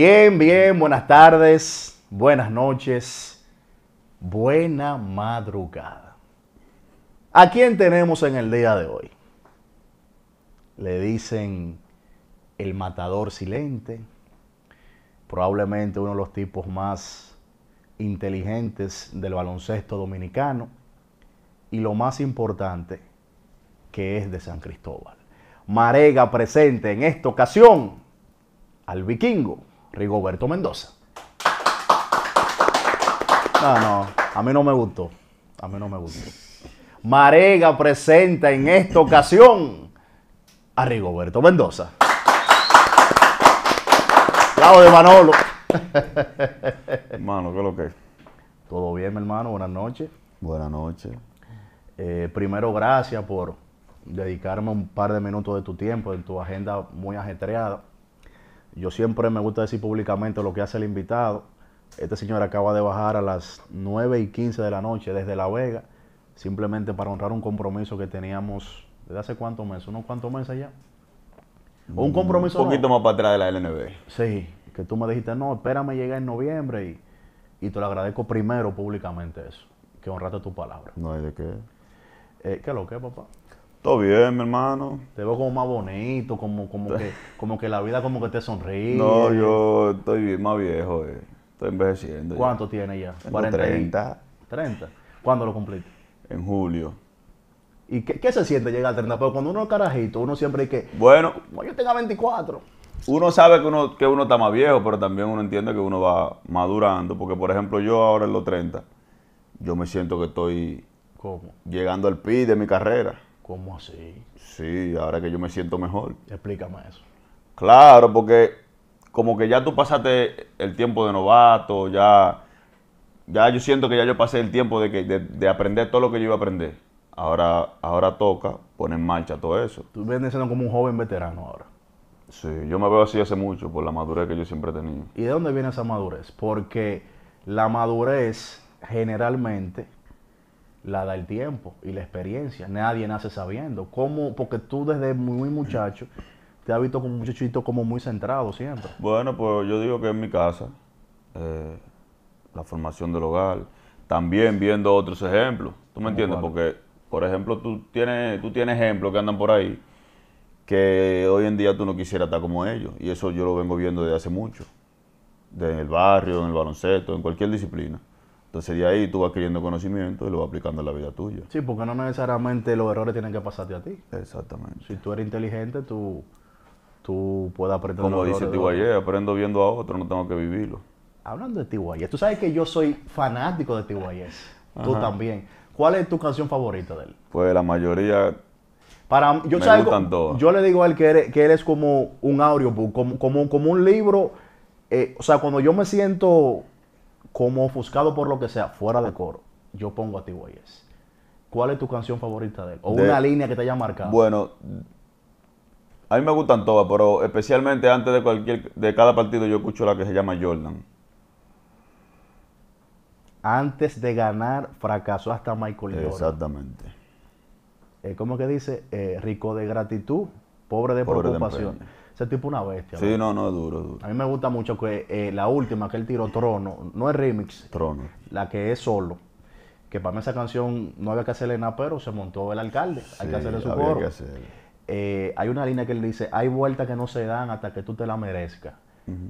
Bien, bien, buenas tardes, buenas noches, buena madrugada. ¿A quién tenemos en el día de hoy? Le dicen el matador silente, probablemente uno de los tipos más inteligentes del baloncesto dominicano y lo más importante que es de San Cristóbal. Marega presente en esta ocasión al vikingo Rigoberto Mendoza. No, no, a mí no me gustó. A mí no me gustó. Marega presenta en esta ocasión a Rigoberto Mendoza. Bravo de Manolo. Hermano, ¿qué es lo que es? Todo bien, mi hermano, buenas noches. Buenas noches. Eh, primero, gracias por dedicarme un par de minutos de tu tiempo en tu agenda muy ajetreada yo siempre me gusta decir públicamente lo que hace el invitado. Este señor acaba de bajar a las 9 y 15 de la noche desde La Vega, simplemente para honrar un compromiso que teníamos desde hace cuántos meses, unos cuantos meses ya. un mm, compromiso. Un poquito más para atrás de la LNB. Sí, que tú me dijiste, no, espérame llega en noviembre y, y te lo agradezco primero públicamente eso, que honraste tu palabra. No hay de qué. Eh, ¿Qué es lo que, papá? Todo bien, mi hermano. Te veo como más bonito, como, como, que, como que la vida como que te sonríe. No, yo estoy más viejo, eh. estoy envejeciendo. ¿Cuánto tiene ya? 40 30. ¿30? ¿Cuándo lo cumpliste? En julio. ¿Y qué, se siente llegar a 30? Porque cuando uno es carajito, uno siempre hay que... Bueno. Yo tenga 24. Uno sabe que uno, que uno está más viejo, pero también uno entiende que uno va madurando. Porque, por ejemplo, yo ahora en los 30, yo me siento que estoy... ¿Cómo? Llegando al pi de mi carrera. ¿Cómo así? Sí, ahora que yo me siento mejor. Explícame eso. Claro, porque como que ya tú pasaste el tiempo de novato, ya, ya yo siento que ya yo pasé el tiempo de, que, de, aprender todo lo que yo iba a aprender. Ahora, ahora toca poner en marcha todo eso. Tú vienes siendo como un joven veterano ahora. Sí, yo me veo así hace mucho por la madurez que yo siempre he tenido. ¿Y de dónde viene esa madurez? Porque la madurez generalmente la da el tiempo y la experiencia. Nadie nace sabiendo. ¿Cómo? Porque tú desde muy muchacho te has visto como muchachito como muy centrado siempre. Bueno, pues yo digo que en mi casa, eh, la formación del hogar, también viendo otros ejemplos. ¿Tú me entiendes? Porque, por ejemplo, tú tienes, tú tienes ejemplos que andan por ahí que hoy en día tú no quisieras estar como ellos. Y eso yo lo vengo viendo desde hace mucho. Desde el barrio, en el baloncesto, en cualquier disciplina. Entonces de ahí tú vas adquiriendo conocimiento y lo vas aplicando a la vida tuya. Sí, porque no necesariamente los errores tienen que pasarte a ti. Exactamente. Si tú eres inteligente, tú, tú puedes aprender. Como dice Tiguayé, aprendo viendo a otro, no tengo que vivirlo. Hablando de T.Y.S., tú sabes que yo soy fanático de T.Y.S., tú también. ¿Cuál es tu canción favorita de él? Pues la mayoría para, yo, me gustan yo le digo a él que eres, que como un audiobook, como, como, un libro. Eh, o sea, cuando yo me siento como ofuscado por lo que sea, fuera de coro, yo pongo a T.Y.S. ¿Cuál es tu canción favorita de él? ¿O una línea que te haya marcado? Bueno, a mí me gustan todas, pero especialmente antes de cualquier de cada partido yo escucho la que se llama Jordan. Antes de ganar, fracasó hasta Michael Jordan. Exactamente. Eh, ¿Cómo que dice? Eh, rico de gratitud, pobre de pobre preocupación. Ese tipo una bestia. Sí, no, no, es duro, duro. A mí me gusta mucho que eh, la última que él tiró, Trono, no es remix. Trono. La que es solo. Que para mí esa canción no había que hacerle nada, pero se montó el alcalde. hay que hacerle su coro. Que eh, hay una línea que él dice, hay vueltas que no se dan hasta que tú te la merezcas.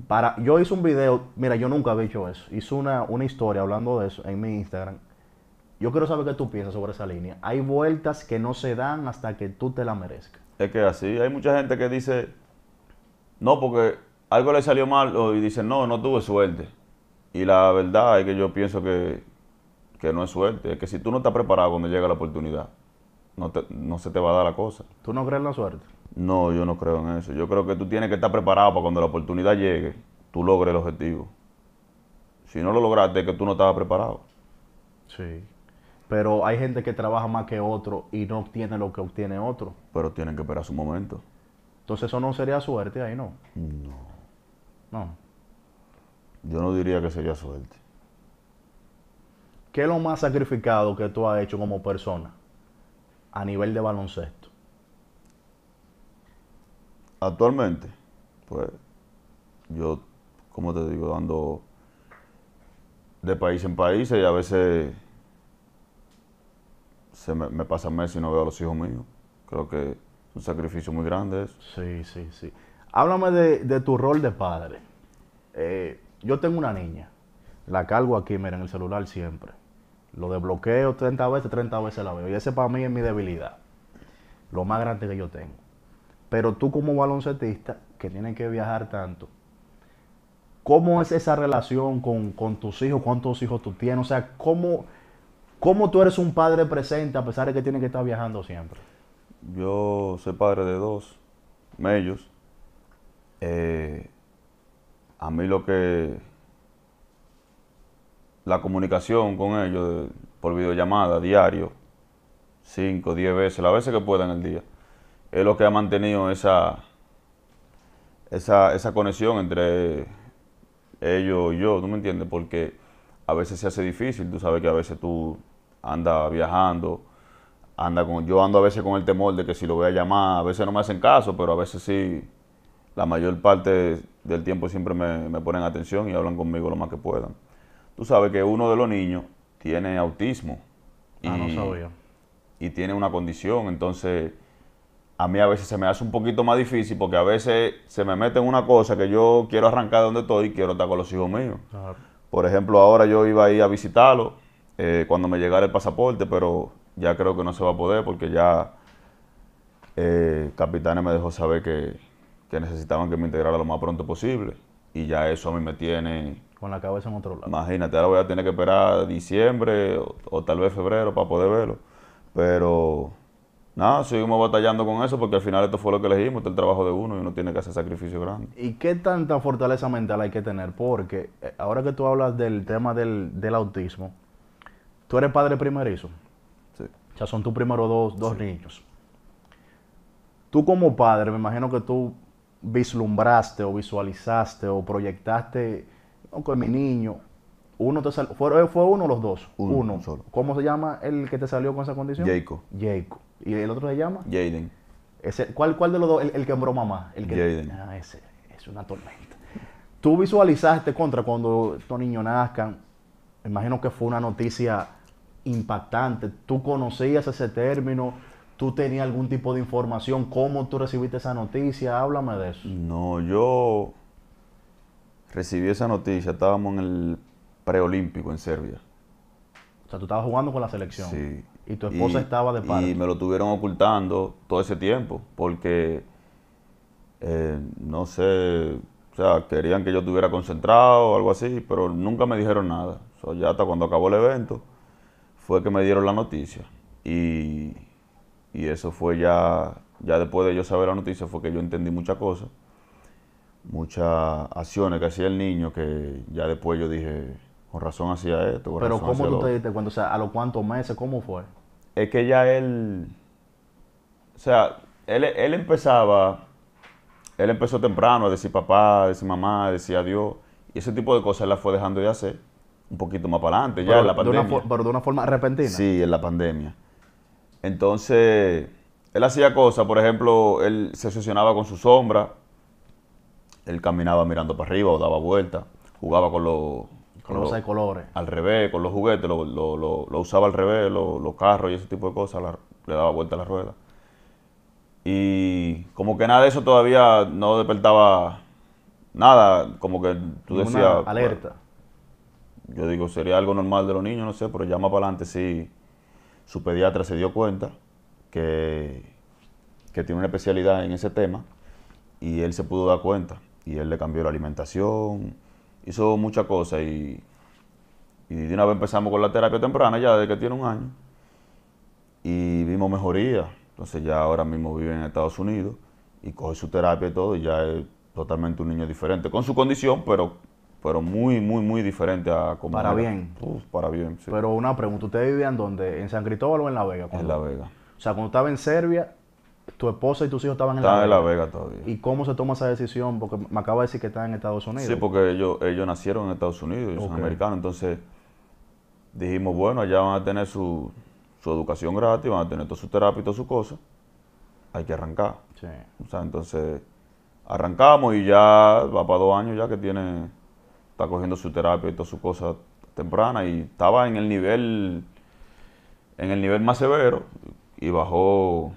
Para, yo hice un video, mira, yo nunca había hecho eso. Hice una, una historia hablando de eso en mi Instagram. Yo quiero saber qué tú piensas sobre esa línea. Hay vueltas que no se dan hasta que tú te la merezcas. Es que así, hay mucha gente que dice, no, porque algo le salió mal y dicen, no, no tuve suerte. Y la verdad es que yo pienso que, no es suerte, es que si tú no estás preparado cuando llega la oportunidad, no, te, no se te va a dar la cosa. ¿Tú no crees en la suerte? No, yo no creo en eso. Yo creo que tú tienes que estar preparado para cuando la oportunidad llegue, tú logres el objetivo. Si no lo lograste, es que tú no estabas preparado. Sí. Pero hay gente que trabaja más que otro y no obtiene lo que obtiene otro. Pero tienen que esperar su momento. Entonces eso no sería suerte ahí, ¿no? No. No. Yo no diría que sería suerte. ¿Qué es lo más sacrificado que tú has hecho como persona a nivel de baloncesto? Actualmente, pues yo, como te digo, ando de país en país y a veces se me, me pasan meses y no veo a los hijos míos. Creo que sacrificio muy grande Sí, sí, sí. Háblame de, tu rol de padre. Eh, yo tengo una niña, la cargo aquí, mira, en el celular siempre. Lo desbloqueo 30 veces, 30 veces la veo. Y ese para mí es mi debilidad. Lo más grande que yo tengo. Pero tú como baloncetista, que tienes que viajar tanto, ¿cómo es esa relación con, tus hijos? ¿Cuántos hijos tú tienes? O sea, ¿cómo, ¿cómo tú eres un padre presente a pesar de que tienes que estar viajando siempre? yo soy padre de dos mellos. Eh, a mí lo que la comunicación con ellos por videollamada diario, cinco, diez veces, las veces que pueda en el día, es lo que ha mantenido esa, esa, esa conexión entre ellos y yo, ¿tú me entiendes? Porque a veces se hace difícil, tú sabes que a veces tú andas viajando, anda yo ando a veces con el temor de que si lo voy a llamar, a veces no me hacen caso, pero a veces sí, la mayor parte del tiempo siempre me, ponen atención y hablan conmigo lo más que puedan. Tú sabes que uno de los niños tiene autismo. Y, ah, no sabía. Y tiene una condición, entonces a mí a veces se me hace un poquito más difícil porque a veces se me mete en una cosa que yo quiero arrancar de donde estoy y quiero estar con los hijos míos. Por ejemplo, ahora yo iba a ir a visitarlo eh, cuando me llegara el pasaporte, pero ya creo que no se va a poder porque ya eh, Capitanes me dejó saber que, necesitaban que me integrara lo más pronto posible. Y ya eso a mí me tiene... Con la cabeza en otro lado. Imagínate, ahora voy a tener que esperar diciembre o, tal vez febrero para poder verlo. Pero nada, seguimos batallando con eso porque al final esto fue lo que elegimos, este es el trabajo de uno y uno tiene que hacer sacrificio grande. ¿Y qué tanta fortaleza mental hay que tener? Porque eh, ahora que tú hablas del tema del, del autismo, tú eres padre primerizo sea, son tus primeros dos, dos niños. Tú como padre, me imagino que tú vislumbraste o visualizaste o proyectaste, con mi niño, uno te eh, fue, uno o los dos, uno. Solo. ¿Cómo se llama el que te salió con esa condición? Jacob. ¿Y el otro se llama? Jaden. ¿cuál, de los dos? El, que embró mamá. El que, Jaden. Ah, ese es una tormenta. Tú visualizaste contra cuando estos niños nazcan. Imagino que fue una noticia impactante. ¿Tú conocías ese término? ¿Tú tenías algún tipo de información? ¿Cómo tú recibiste esa noticia? Háblame de eso. No, yo recibí esa noticia. Estábamos en el preolímpico en Serbia. O sea, tú estabas jugando con la selección. Y tu esposa estaba de parte. Y me lo tuvieron ocultando todo ese tiempo porque, eh, no sé, o sea, querían que yo estuviera concentrado o algo así, pero nunca me dijeron nada. O sea, ya hasta cuando acabó el evento, fue que me dieron la noticia. Y, y eso fue ya, ya después de yo saber la noticia, fue que yo entendí muchas cosas, muchas acciones que hacía el niño, que ya después yo dije, con razón hacía esto. Con Pero como ¿cómo tú te diste cuenta? sea, ¿a los cuántos meses? ¿Cómo fue? Es que ya él, o sea, él, él empezaba, él empezó temprano a decir papá, a decir mamá, a decir adiós. Y ese tipo de cosas él la fue dejando de hacer un poquito más para adelante, ya en la pandemia. De una pero de una forma repentina. Sí, en la pandemia. Entonces, él hacía cosas, por ejemplo, él se sesionaba con su sombra, él caminaba mirando para arriba o daba vueltas, jugaba con los... Con los colores. Al revés, con los juguetes, lo, usaba al revés, los carros y ese tipo de cosas, le daba vuelta a la rueda. Y como que nada de eso todavía no despertaba nada, como que tú decías... Alerta yo digo, sería algo normal de los niños, no sé, pero ya más para adelante sí, su pediatra se dio cuenta que, que tiene una especialidad en ese tema y él se pudo dar cuenta y él le cambió la alimentación, hizo muchas cosas y, y de una vez empezamos con la terapia temprana ya desde que tiene un año y vimos mejoría. Entonces ya ahora mismo vive en Estados Unidos y coge su terapia y todo y ya es totalmente un niño diferente, con su condición, pero pero muy, muy, muy diferente a como. Para bien. para bien, Pero una pregunta, ¿ustedes vivían dónde? ¿En San Cristóbal o en La Vega? en La Vega. O sea, cuando estaba en Serbia, tu esposa y tus hijos estaban en La Vega. en La Vega todavía. ¿Y cómo se toma esa decisión? Porque me acaba de decir que están en Estados Unidos. Sí, porque ellos, ellos nacieron en Estados Unidos, ellos son americanos. Entonces dijimos, bueno, allá van a tener su, educación gratis, van a tener toda su terapia y todas sus cosas. Hay que arrancar. Sí. O sea, entonces arrancamos y ya va para dos años ya que tiene está cogiendo su terapia y todas sus cosas temprana y estaba en el nivel en el nivel más severo y bajó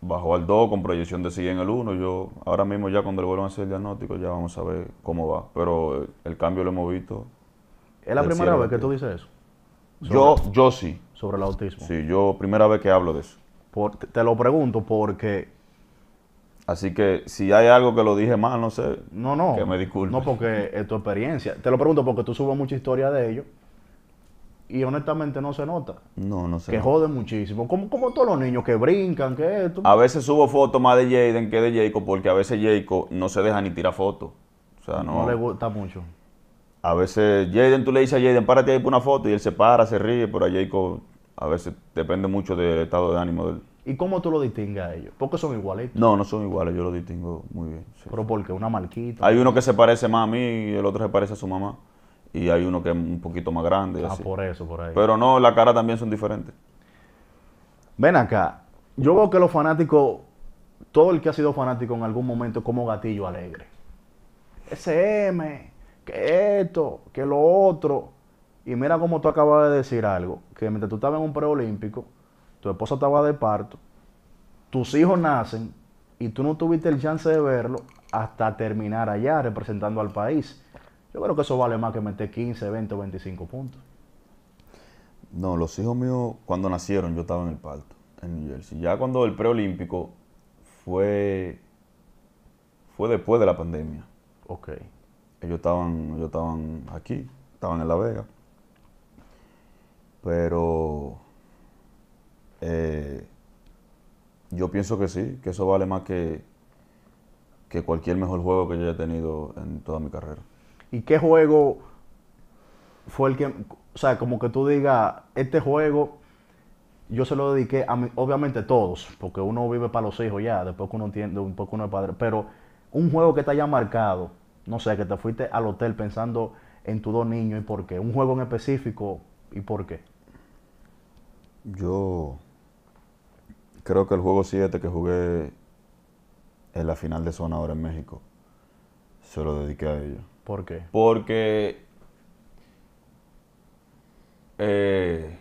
bajó al 2 con proyección de seguir en el 1. Yo ahora mismo ya cuando le vuelvan a hacer el diagnóstico ya vamos a ver cómo va, pero el cambio lo hemos visto. ¿Es la primera vez que tú dices eso? Yo yo sí. Sobre el autismo. Sí, yo primera vez que hablo de eso. te lo pregunto porque Así que si hay algo que lo dije mal, no sé. No, no. Que me disculpe. No, porque es tu experiencia. Te lo pregunto porque tú subes mucha historia de ellos. Y honestamente no se nota. No, no sé. Que jode muchísimo. Como, como todos los niños que brincan, que esto. A veces subo fotos más de Jaden que de Jacob, porque a veces Jacob no se deja ni tirar fotos. O sea, no. No le gusta mucho. A veces Jaden, tú le dices a Jaden, párate ahí por una foto, y él se para, se ríe, pero a Jacob a veces depende mucho del estado de ánimo del ¿Y cómo tú lo distingues a ellos? Porque son iguales. No, no son iguales, yo lo distingo muy bien. Pero porque una marquita. Hay uno que se parece más a mí y el otro se parece a su mamá. Y hay uno que es un poquito más grande. Ah, por eso, por ahí. Pero no, la cara también son diferentes. Ven acá, yo veo que los fanáticos, todo el que ha sido fanático en algún momento, es como gatillo alegre. SM, que esto, que lo otro. Y mira cómo tú acabas de decir algo, que mientras tú estabas en un preolímpico, tu esposa estaba de parto, tus hijos nacen y tú no tuviste el chance de verlo hasta terminar allá representando al país. Yo creo que eso vale más que meter 15, 20 o 25 puntos. No, los hijos míos cuando nacieron yo estaba en el parto, en New Jersey. Ya cuando el preolímpico fue, fue después de la pandemia. Ok. Ellos estaban, ellos estaban aquí, estaban en La Vega. Pero eh, yo pienso que sí, que eso vale más que, que cualquier mejor juego que yo haya tenido en toda mi carrera. ¿Y qué juego fue el que, o sea, como que tú digas, este juego yo se lo dediqué a mi, obviamente todos, porque uno vive para los hijos ya, después que uno entiende, un poco uno es padre, pero un juego que te haya marcado, no sé, que te fuiste al hotel pensando en tus dos niños y por qué, un juego en específico y por qué. Yo creo que el juego 7 que jugué en la final de zona ahora en México, se lo dediqué a ellos. ¿Por qué? Porque eh,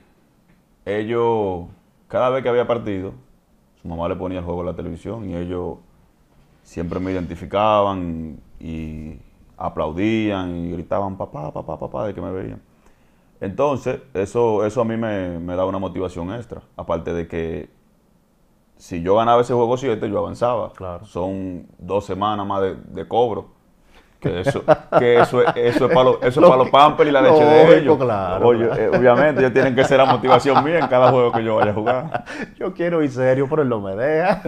ellos, cada vez que había partido, su mamá le ponía el juego a la televisión y ellos siempre me identificaban y aplaudían y gritaban papá, papá, papá de que me veían. Entonces, eso, eso a mí me, me da una motivación extra, aparte de que si yo ganaba ese juego 7, yo avanzaba. Son dos semanas más de, cobro. Que eso, que eso, es, eso es para los, eso es para los Pampers y la leche de ellos. Eh, obviamente, ellos tienen que ser la motivación mía en cada juego que yo vaya a jugar. Yo quiero ir serio, pero él no me deja.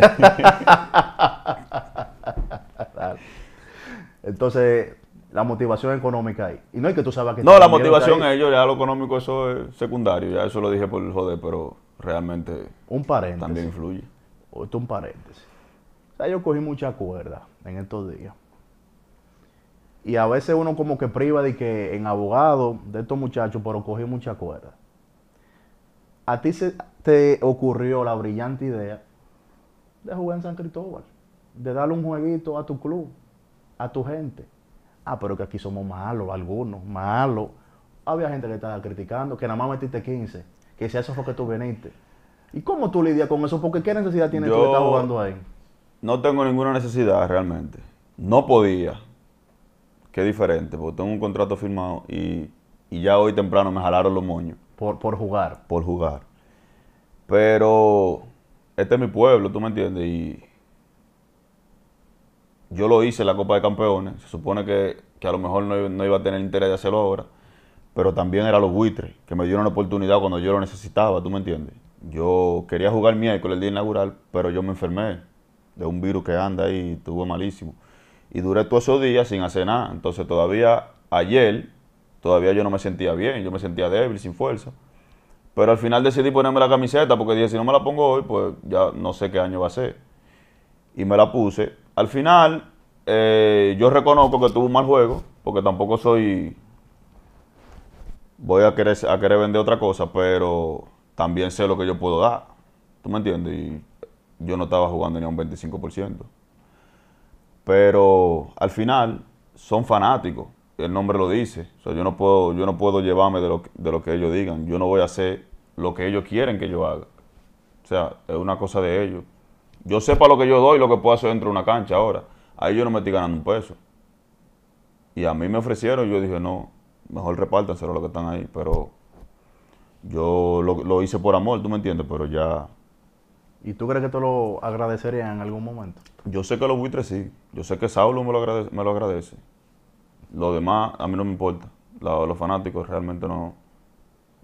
Entonces, la motivación económica ahí. Y no es que tú sabes que... No, la motivación es ellos, ya lo económico eso es secundario, ya eso lo dije por el joder, pero realmente... Un paréntesis. También influye esto es un paréntesis. yo cogí mucha cuerda en estos días. Y a veces uno como que priva de que en abogado de estos muchachos, pero cogí mucha cuerda. A ti se te ocurrió la brillante idea de jugar en San Cristóbal, de darle un jueguito a tu club, a tu gente. Ah, pero que aquí somos malos, algunos, malos. Había gente que estaba criticando, que nada más metiste 15, que si eso fue que tú viniste. ¿Y cómo tú lidias con eso? Porque ¿qué necesidad tienes tú de estar jugando ahí? No tengo ninguna necesidad realmente. No podía. Qué diferente, porque tengo un contrato firmado y, ya hoy temprano me jalaron los moños. Por, por jugar. Por jugar. Pero este es mi pueblo, tú me entiendes, y yo lo hice en la Copa de Campeones. Se supone que, a lo mejor no, iba a tener interés de hacerlo ahora, pero también era los buitres, que me dieron la oportunidad cuando yo lo necesitaba, tú me entiendes. Yo quería jugar miércoles el día inaugural, pero yo me enfermé de un virus que anda y estuvo malísimo. Y duré todos esos días sin hacer nada. Entonces todavía ayer, todavía yo no me sentía bien, yo me sentía débil, sin fuerza. Pero al final decidí ponerme la camiseta porque dije, si no me la pongo hoy, pues ya no sé qué año va a ser. Y me la puse. Al final, eh, yo reconozco que tuve un mal juego, porque tampoco soy... Voy a querer, a querer vender otra cosa, pero también sé lo que yo puedo dar. ¿Tú me entiendes? Y yo no estaba jugando ni a un 25%. Pero al final son fanáticos. El nombre lo dice. O sea, yo no puedo, yo no puedo llevarme de lo, que ellos digan. Yo no voy a hacer lo que ellos quieren que yo haga. O sea, es una cosa de ellos. Yo para lo que yo doy, lo que puedo hacer dentro de una cancha ahora. Ahí yo no me estoy ganando un peso. Y a mí me ofrecieron, yo dije, no, mejor repártanselo a los que están ahí. Pero yo lo, hice por amor, tú me entiendes, pero ya... ¿Y tú crees que te lo agradecería en algún momento? Yo sé que los buitres sí. Yo sé que Saulo me lo agradece. Me lo, agradece. lo demás a mí no me importa. los fanáticos realmente no...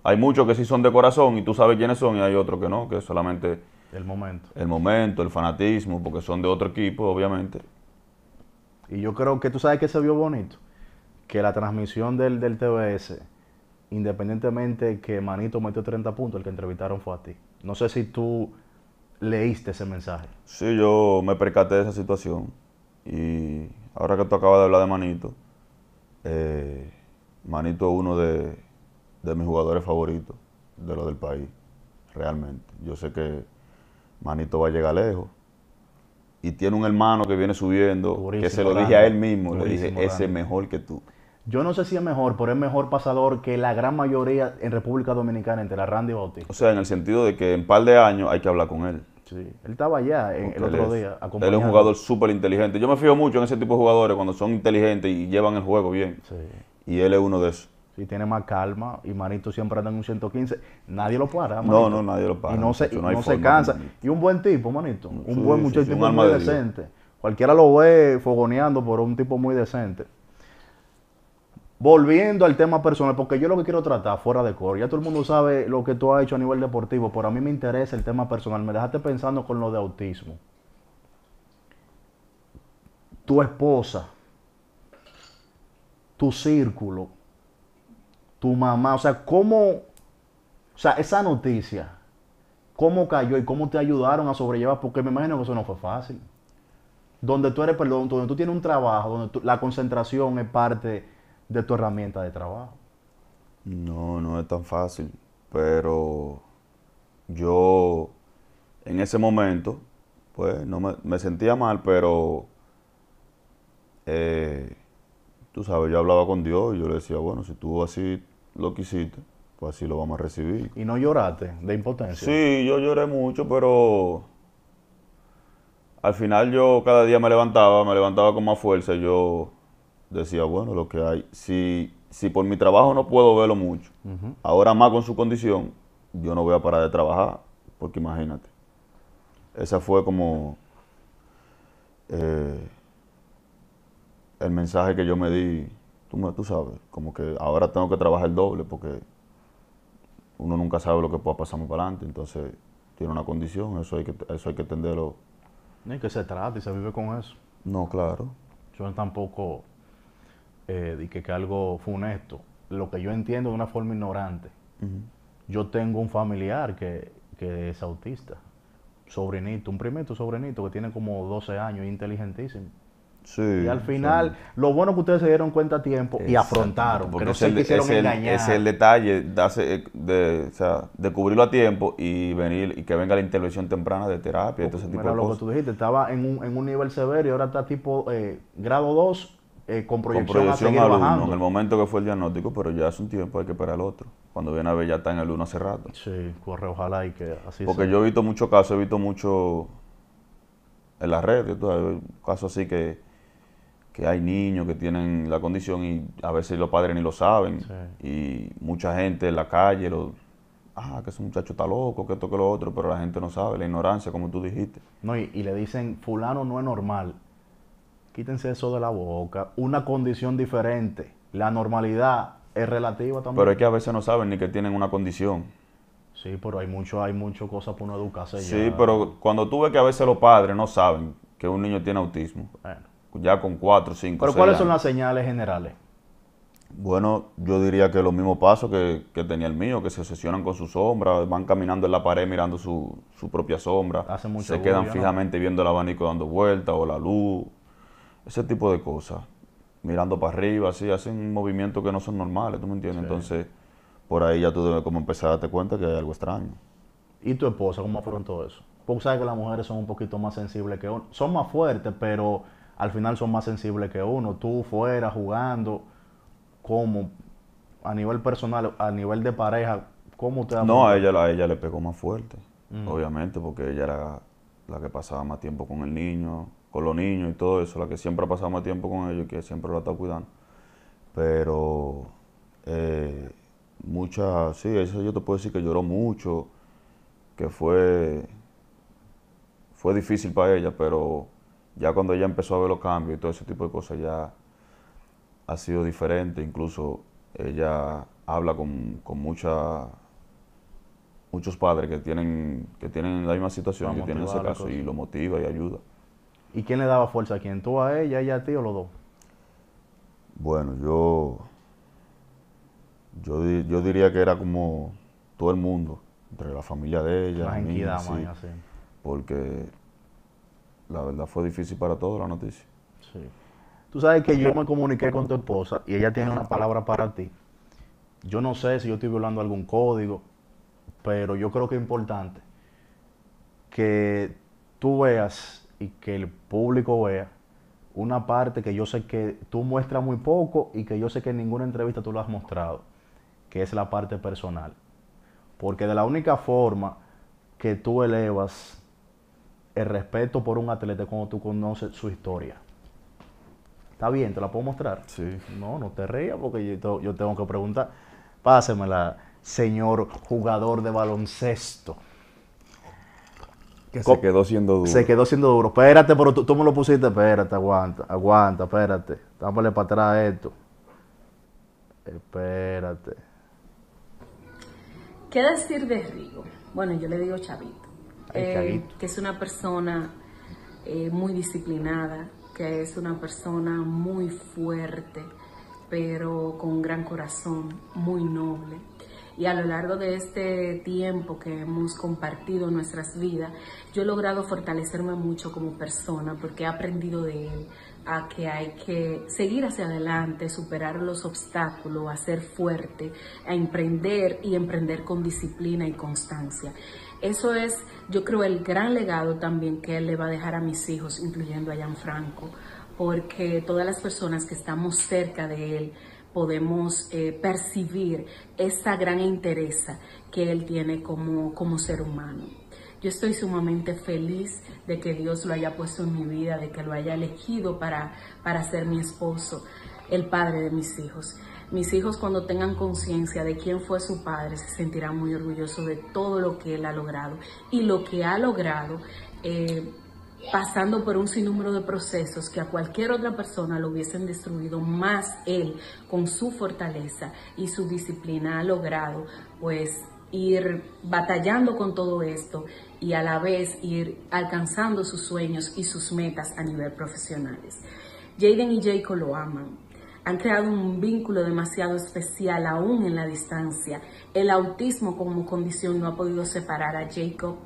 Hay muchos que sí son de corazón y tú sabes quiénes son y hay otros que no, que solamente... El momento. El momento, el fanatismo, porque son de otro equipo, obviamente. Y yo creo que tú sabes que se vio bonito, que la transmisión del, del TBS independientemente que Manito metió 30 puntos, el que entrevistaron fue a ti. No sé si tú leíste ese mensaje. Sí, yo me percaté de esa situación. Y ahora que tú acabas de hablar de Manito, eh, Manito es uno de, mis jugadores favoritos de lo del país, realmente. Yo sé que Manito va a llegar lejos. Y tiene un hermano que viene subiendo, que se lo dije a él mismo, le dije, ese mejor que tú. Yo no sé si es mejor, pero es mejor pasador que la gran mayoría en República Dominicana entre la Randy y O sea, en el sentido de que en un par de años hay que hablar con él. Sí, él estaba allá el otro día. Él es un jugador súper inteligente. Yo me fijo mucho en ese tipo de jugadores cuando son inteligentes y llevan el juego bien. Sí. Y él es uno de esos. Sí, tiene más calma y Manito siempre anda en un 115. Nadie lo para. Manito. No, no, nadie lo para. Y no se, cansa. Y un buen tipo, Manito. Un buen muchacho, un muy decente. Cualquiera lo ve fogoneando por un tipo muy decente. Volviendo al tema personal, porque yo lo que quiero tratar fuera de core, ya todo el mundo sabe lo que tú has hecho a nivel deportivo, pero a mí me interesa el tema personal. Me dejaste pensando con lo de autismo. Tu esposa, tu círculo, tu mamá, o sea, cómo, o sea, esa noticia, cómo cayó y cómo te ayudaron a sobrellevar, porque me imagino que eso no fue fácil. Donde tú eres, perdón, donde tú tienes un trabajo, donde la concentración es parte de tu herramienta de trabajo. No, no es tan fácil, pero yo en ese momento, pues no me, me sentía mal, pero eh, tú sabes, yo hablaba con Dios y yo le decía, bueno, si tú así lo quisiste, pues así lo vamos a recibir. ¿Y no lloraste de impotencia? Sí, yo lloré mucho, pero al final yo cada día me levantaba, me levantaba con más fuerza. Yo decía, bueno, lo que hay, si, si por mi trabajo no puedo verlo mucho, ahora más con su condición, yo no voy a parar de trabajar, porque imagínate. Ese fue como eh, el mensaje que yo me di, tú, tú sabes, como que ahora tengo que trabajar el doble porque uno nunca sabe lo que pueda pasar más para adelante, entonces tiene una condición, eso hay que, eso hay que entenderlo. ni que se trate y se vive con eso. No, claro. Yo tampoco eh, que, algo funesto, lo que yo entiendo de una forma ignorante. Yo tengo un familiar que, es autista, sobrinito, un primito sobrinito que tiene como 12 años, inteligentísimo. Sí, y al final, lo bueno que ustedes se dieron cuenta a tiempo y afrontaron. Porque no se es el, detalle de, de, cubrirlo a tiempo y venir y que venga la intervención temprana de terapia, todo lo que tú dijiste, estaba en un, nivel severo y ahora está tipo eh, grado 2 eh, con proyección, a en el momento que fue el diagnóstico, pero ya hace un tiempo, hay que esperar al otro. Cuando viene a ver, ya está en el uno hace rato. Sí, corre, ojalá y que así Porque yo he visto muchos casos, he visto mucho en las redes, casos así que, hay niños que tienen la condición y a veces los padres ni lo saben. Y mucha gente en la calle, lo, ah, que ese muchacho está loco, que esto, que lo otro, pero la gente no sabe, la ignorancia, como tú dijiste. No, y le dicen, fulano no es normal quítense eso de la boca, una condición diferente. La normalidad es relativa también. Pero es que a veces no saben ni que tienen una condición. Sí, pero hay mucho, hay mucho cosas por no educarse. Sí, pero cuando tú ves que a veces los padres no saben que un niño tiene autismo, ya con 4, 5, Pero ¿cuáles son las señales generales? Bueno, yo diría que los mismos pasos que, que, tenía el mío, que se obsesionan con su sombra, van caminando en la pared mirando su, propia sombra, Hace se quedan fijamente viendo el abanico dando vueltas o la luz, ese tipo de cosas. Mirando para arriba, así, hacen movimientos que no son normales, ¿tú me entiendes? Entonces, por ahí ya tú debes como empezar a darte cuenta que hay algo extraño. ¿Y tu esposa cómo afrontó eso? Porque sabes que las mujeres son un poquito más sensibles que uno. Son más fuertes, pero al final son más sensibles que uno. Tú fuera jugando, ¿cómo? A nivel personal, a nivel de pareja, ¿cómo te No, a ella, a ella le pegó más fuerte, mm. obviamente, porque ella era la que pasaba más tiempo con el niño con los niños y todo eso, la que siempre ha pasado más tiempo con ellos y que siempre lo ha estado cuidando. Pero eh, muchas, sí, eso yo te puedo decir que lloró mucho, que fue, fue difícil para ella, pero ya cuando ella empezó a ver los cambios y todo ese tipo de cosas ya ha sido diferente, incluso ella habla con, con mucha, muchos padres que tienen, que tienen la misma situación, que tienen ese caso y lo motiva y ayuda. ¿Y quién le daba fuerza a quién? ¿Tú a ella, ella a ti o los dos? Bueno, yo, yo, diría que era como todo el mundo, entre la familia de ella. La Porque la verdad fue difícil para todos la noticia. Sí. Tú sabes que yo me comuniqué con tu esposa y ella tiene una palabra para ti. Yo no sé si yo estoy violando algún código, pero yo creo que es importante que tú veas que el público vea una parte que yo sé que tú muestras muy poco y que yo sé que en ninguna entrevista tú lo has mostrado, que es la parte personal. Porque de la única forma que tú elevas el respeto por un atleta cuando tú conoces su historia. ¿Está bien? ¿Te la puedo mostrar? Sí. No, no te rías porque yo, yo tengo que preguntar. Pásemela, señor jugador de baloncesto se quedó siendo duro. Se quedó siendo duro. Espérate, pero tú, me lo pusiste. Espérate, aguanta, aguanta, espérate. Dámosle para atrás esto. Espérate. ¿Qué decir de Rigo? Bueno, yo le digo Chavito. Eh, que es una persona eh, muy disciplinada, que es una persona muy fuerte, pero con un gran corazón, muy noble, y a lo largo de este tiempo que hemos compartido nuestras vidas, yo he logrado fortalecerme mucho como persona porque he aprendido de él a que hay que seguir hacia adelante, superar los obstáculos, a ser fuerte, a emprender y emprender con disciplina y constancia. Eso es, yo creo, el gran legado también que él le va a dejar a mis hijos, incluyendo a Franco porque todas las personas que estamos cerca de él, podemos eh, percibir esa gran interés que Él tiene como, como ser humano. Yo estoy sumamente feliz de que Dios lo haya puesto en mi vida, de que lo haya elegido para, para ser mi esposo, el padre de mis hijos. Mis hijos cuando tengan conciencia de quién fue su padre se sentirán muy orgullosos de todo lo que él ha logrado. Y lo que ha logrado eh, pasando por un sinnúmero de procesos que a cualquier otra persona lo hubiesen destruido, más él con su fortaleza y su disciplina ha logrado pues ir batallando con todo esto y a la vez ir alcanzando sus sueños y sus metas a nivel profesional. Jaden y Jacob lo aman. Han creado un vínculo demasiado especial aún en la distancia. El autismo como condición no ha podido separar a Jacob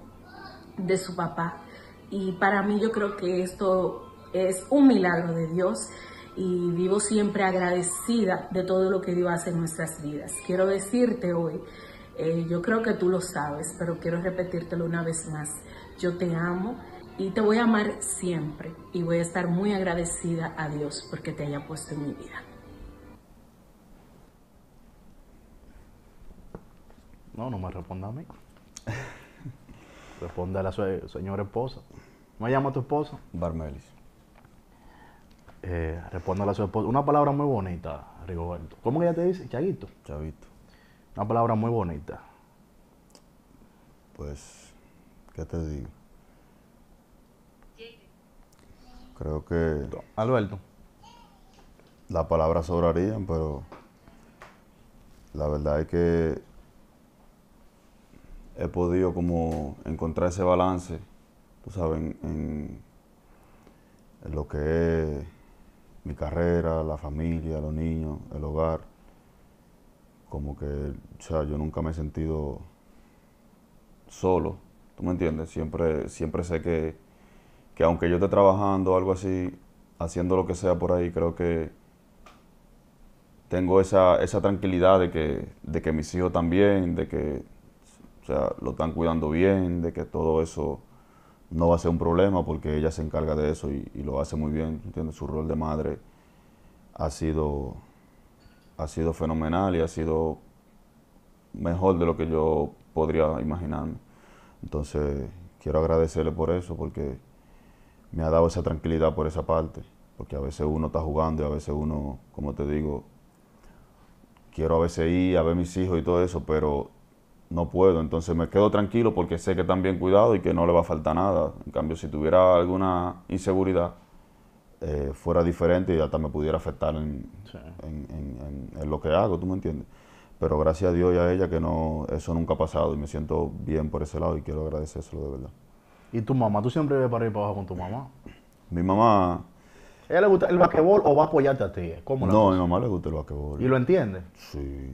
de su papá y para mí yo creo que esto es un milagro de Dios y vivo siempre agradecida de todo lo que Dios hace en nuestras vidas. Quiero decirte hoy, eh, yo creo que tú lo sabes, pero quiero repetírtelo una vez más, yo te amo y te voy a amar siempre y voy a estar muy agradecida a Dios porque te haya puesto en mi vida. No, no me responda a mí. Responde a la señora esposa. ¿Me llama tu esposa? Barmelis. Eh, responde a la su esposa. Una palabra muy bonita, Rigoberto. ¿Cómo que ella te dice? Chaguito. Chavito. Una palabra muy bonita. Pues, ¿qué te digo? Creo que. Alberto. La palabra sobraría, pero la verdad es que he podido como encontrar ese balance, tú sabes, en, lo que es mi carrera, la familia, los niños, el hogar. Como que, o sea, yo nunca me he sentido solo, ¿tú me entiendes? Siempre, siempre sé que, que aunque yo esté trabajando o algo así, haciendo lo que sea por ahí, creo que tengo esa, esa tranquilidad de que, de que mis hijos también, de que o sea, lo están cuidando bien, de que todo eso no va a ser un problema porque ella se encarga de eso y, lo hace muy bien, ¿entiendes? Su rol de madre ha sido, ha sido fenomenal y ha sido mejor de lo que yo podría imaginarme. Entonces, quiero agradecerle por eso, porque me ha dado esa tranquilidad por esa parte, porque a veces uno está jugando y a veces uno, como te digo, quiero a veces ir a ver mis hijos y todo eso, pero no puedo, entonces me quedo tranquilo porque sé que están bien cuidados y que no le va a faltar nada. En cambio, si tuviera alguna inseguridad, eh, fuera diferente y hasta me pudiera afectar en, lo que hago, ¿tú me entiendes? Pero gracias a Dios y a ella que no, eso nunca ha pasado y me siento bien por ese lado y quiero agradecérselo de verdad. ¿Y tu mamá? ¿Tú siempre ves para ir para abajo con tu mamá? Mi mamá... ella le gusta el basquetbol o va a apoyarte a ti? ¿Cómo no, a mi mamá le gusta el basquetbol. ¿Y lo entiende? Sí.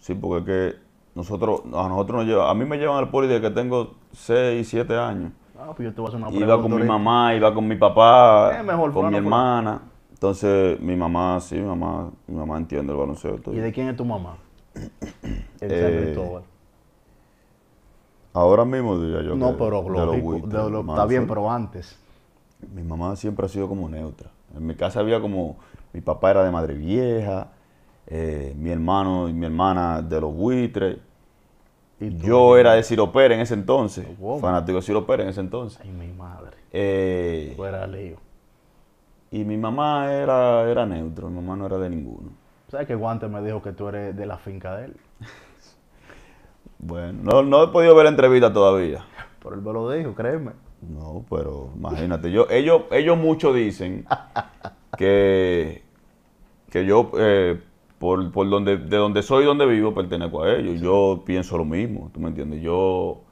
Sí, porque es que nosotros, a nosotros nos lleva, a mí me llevan al poli desde que tengo 6, 7 años. Ah, pues yo te voy a hacer una pregunta. Iba con mi mamá, iba con mi papá, con mi hermana. Entonces, mi mamá, sí, mi mamá, mi mamá entiende el baloncesto. ¿Y de quién es tu mamá? El eh, Cristóbal. Ahora mismo diría yo. No, pero de está bien, pero antes. Mi mamá siempre ha sido como neutra. En mi casa había como, mi papá era de Madre Vieja, eh, mi hermano y mi hermana de los buitres yo era de Ciro Pérez en ese entonces. Fanático de Ciro Pérez en ese entonces. y mi madre. Eh, era Leo. Y mi mamá era, era neutro, mi mamá no era de ninguno. ¿Sabes que Guante me dijo que tú eres de la finca de él? bueno, no, he podido ver la entrevista todavía. Pero él me lo dijo, créeme. No, pero imagínate, yo, ellos, ellos mucho dicen que, que yo eh, por, por donde, de donde soy y donde vivo, pertenezco a ellos. Yo pienso lo mismo, ¿tú me entiendes? Yo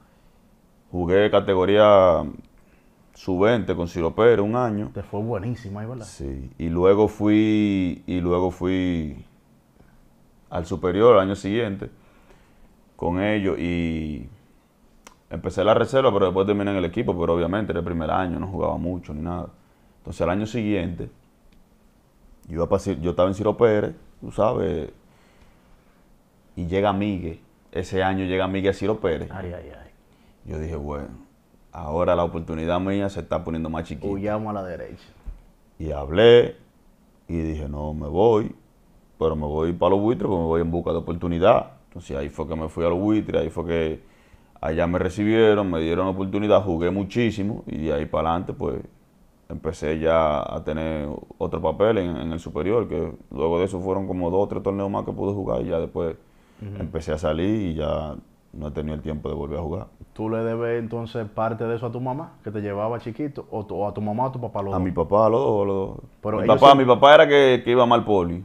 jugué categoría sub-20 con Ciro Pérez un año. Te fue buenísimo ahí, ¿verdad? Sí, y luego fui, y luego fui al superior el año siguiente con ellos y empecé la reserva, pero después terminé en el equipo, pero obviamente era el primer año, no jugaba mucho ni nada. Entonces al año siguiente, yo, a yo estaba en Ciro Pérez, tú sabes, y llega Miguel, ese año llega Miguel Ciro Pérez. Yo dije, bueno, ahora la oportunidad mía se está poniendo más chiquita. Huyamos a la derecha. Y hablé y dije, no, me voy, pero me voy para los buitres porque me voy en busca de oportunidad. Entonces ahí fue que me fui a los buitres, ahí fue que allá me recibieron, me dieron oportunidad, jugué muchísimo y de ahí para adelante pues empecé ya a tener otro papel en, el superior, que luego de eso fueron como dos o tres torneos más que pude jugar y ya después empecé a salir y ya no he tenido el tiempo de volver a jugar. ¿Tú le debes entonces parte de eso a tu mamá, que te llevaba chiquito, o, a tu mamá o a tu papá? a mi papá, a los dos. mi, papá, era que, iba mal poli.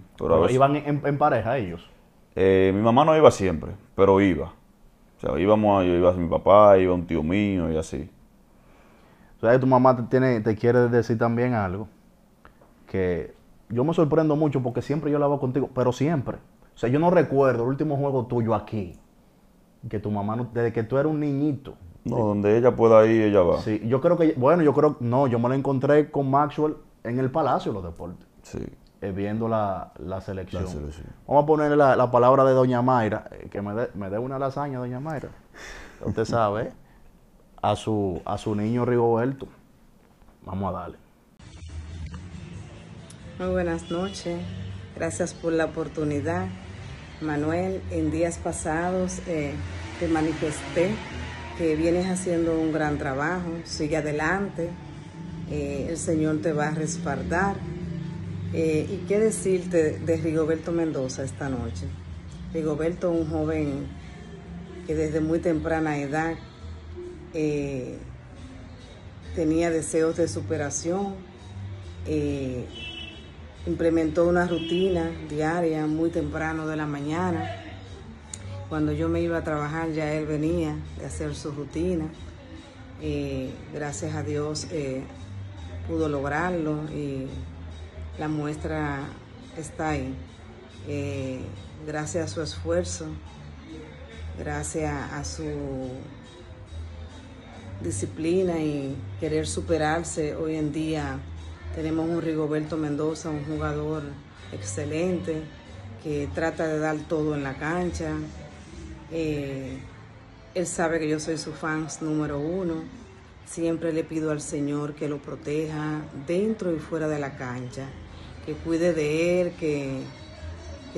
¿Iban en, pareja ellos? Eh, mi mamá no iba siempre, pero iba. O sea, íbamos, yo iba a mi papá, iba un tío mío y así sabes tu mamá te, tiene, te quiere decir también algo que yo me sorprendo mucho porque siempre yo la hago contigo, pero siempre. O sea, yo no recuerdo el último juego tuyo aquí, que tu mamá, desde que tú eras un niñito. No, donde ella pueda ir, ella va. Sí, yo creo que, bueno, yo creo, no, yo me la encontré con Maxwell en el Palacio de los Deportes. Sí. Eh, viendo la, selección. Vamos a ponerle la, palabra de Doña Mayra, eh, que me dé me una lasaña, Doña Mayra. Usted sabe, ¿eh? a su, a su niño Rigoberto. Vamos a darle. Muy buenas noches. Gracias por la oportunidad. Manuel, en días pasados eh, te manifesté que vienes haciendo un gran trabajo. Sigue adelante. Eh, el Señor te va a respaldar. Eh, ¿Y qué decirte de Rigoberto Mendoza esta noche? Rigoberto, un joven que desde muy temprana edad eh, tenía deseos de superación, eh, implementó una rutina diaria muy temprano de la mañana. Cuando yo me iba a trabajar ya él venía de hacer su rutina. Eh, gracias a Dios pudo lograrlo y la muestra está ahí. gracias a su esfuerzo, gracias a su disciplina y querer superarse. Hoy en día tenemos un Rigoberto Mendoza, un jugador excelente que trata de dar todo en la cancha. Eh, él sabe que yo soy su fan número uno. Siempre le pido al Señor que lo proteja dentro y fuera de la cancha, que cuide de él, que,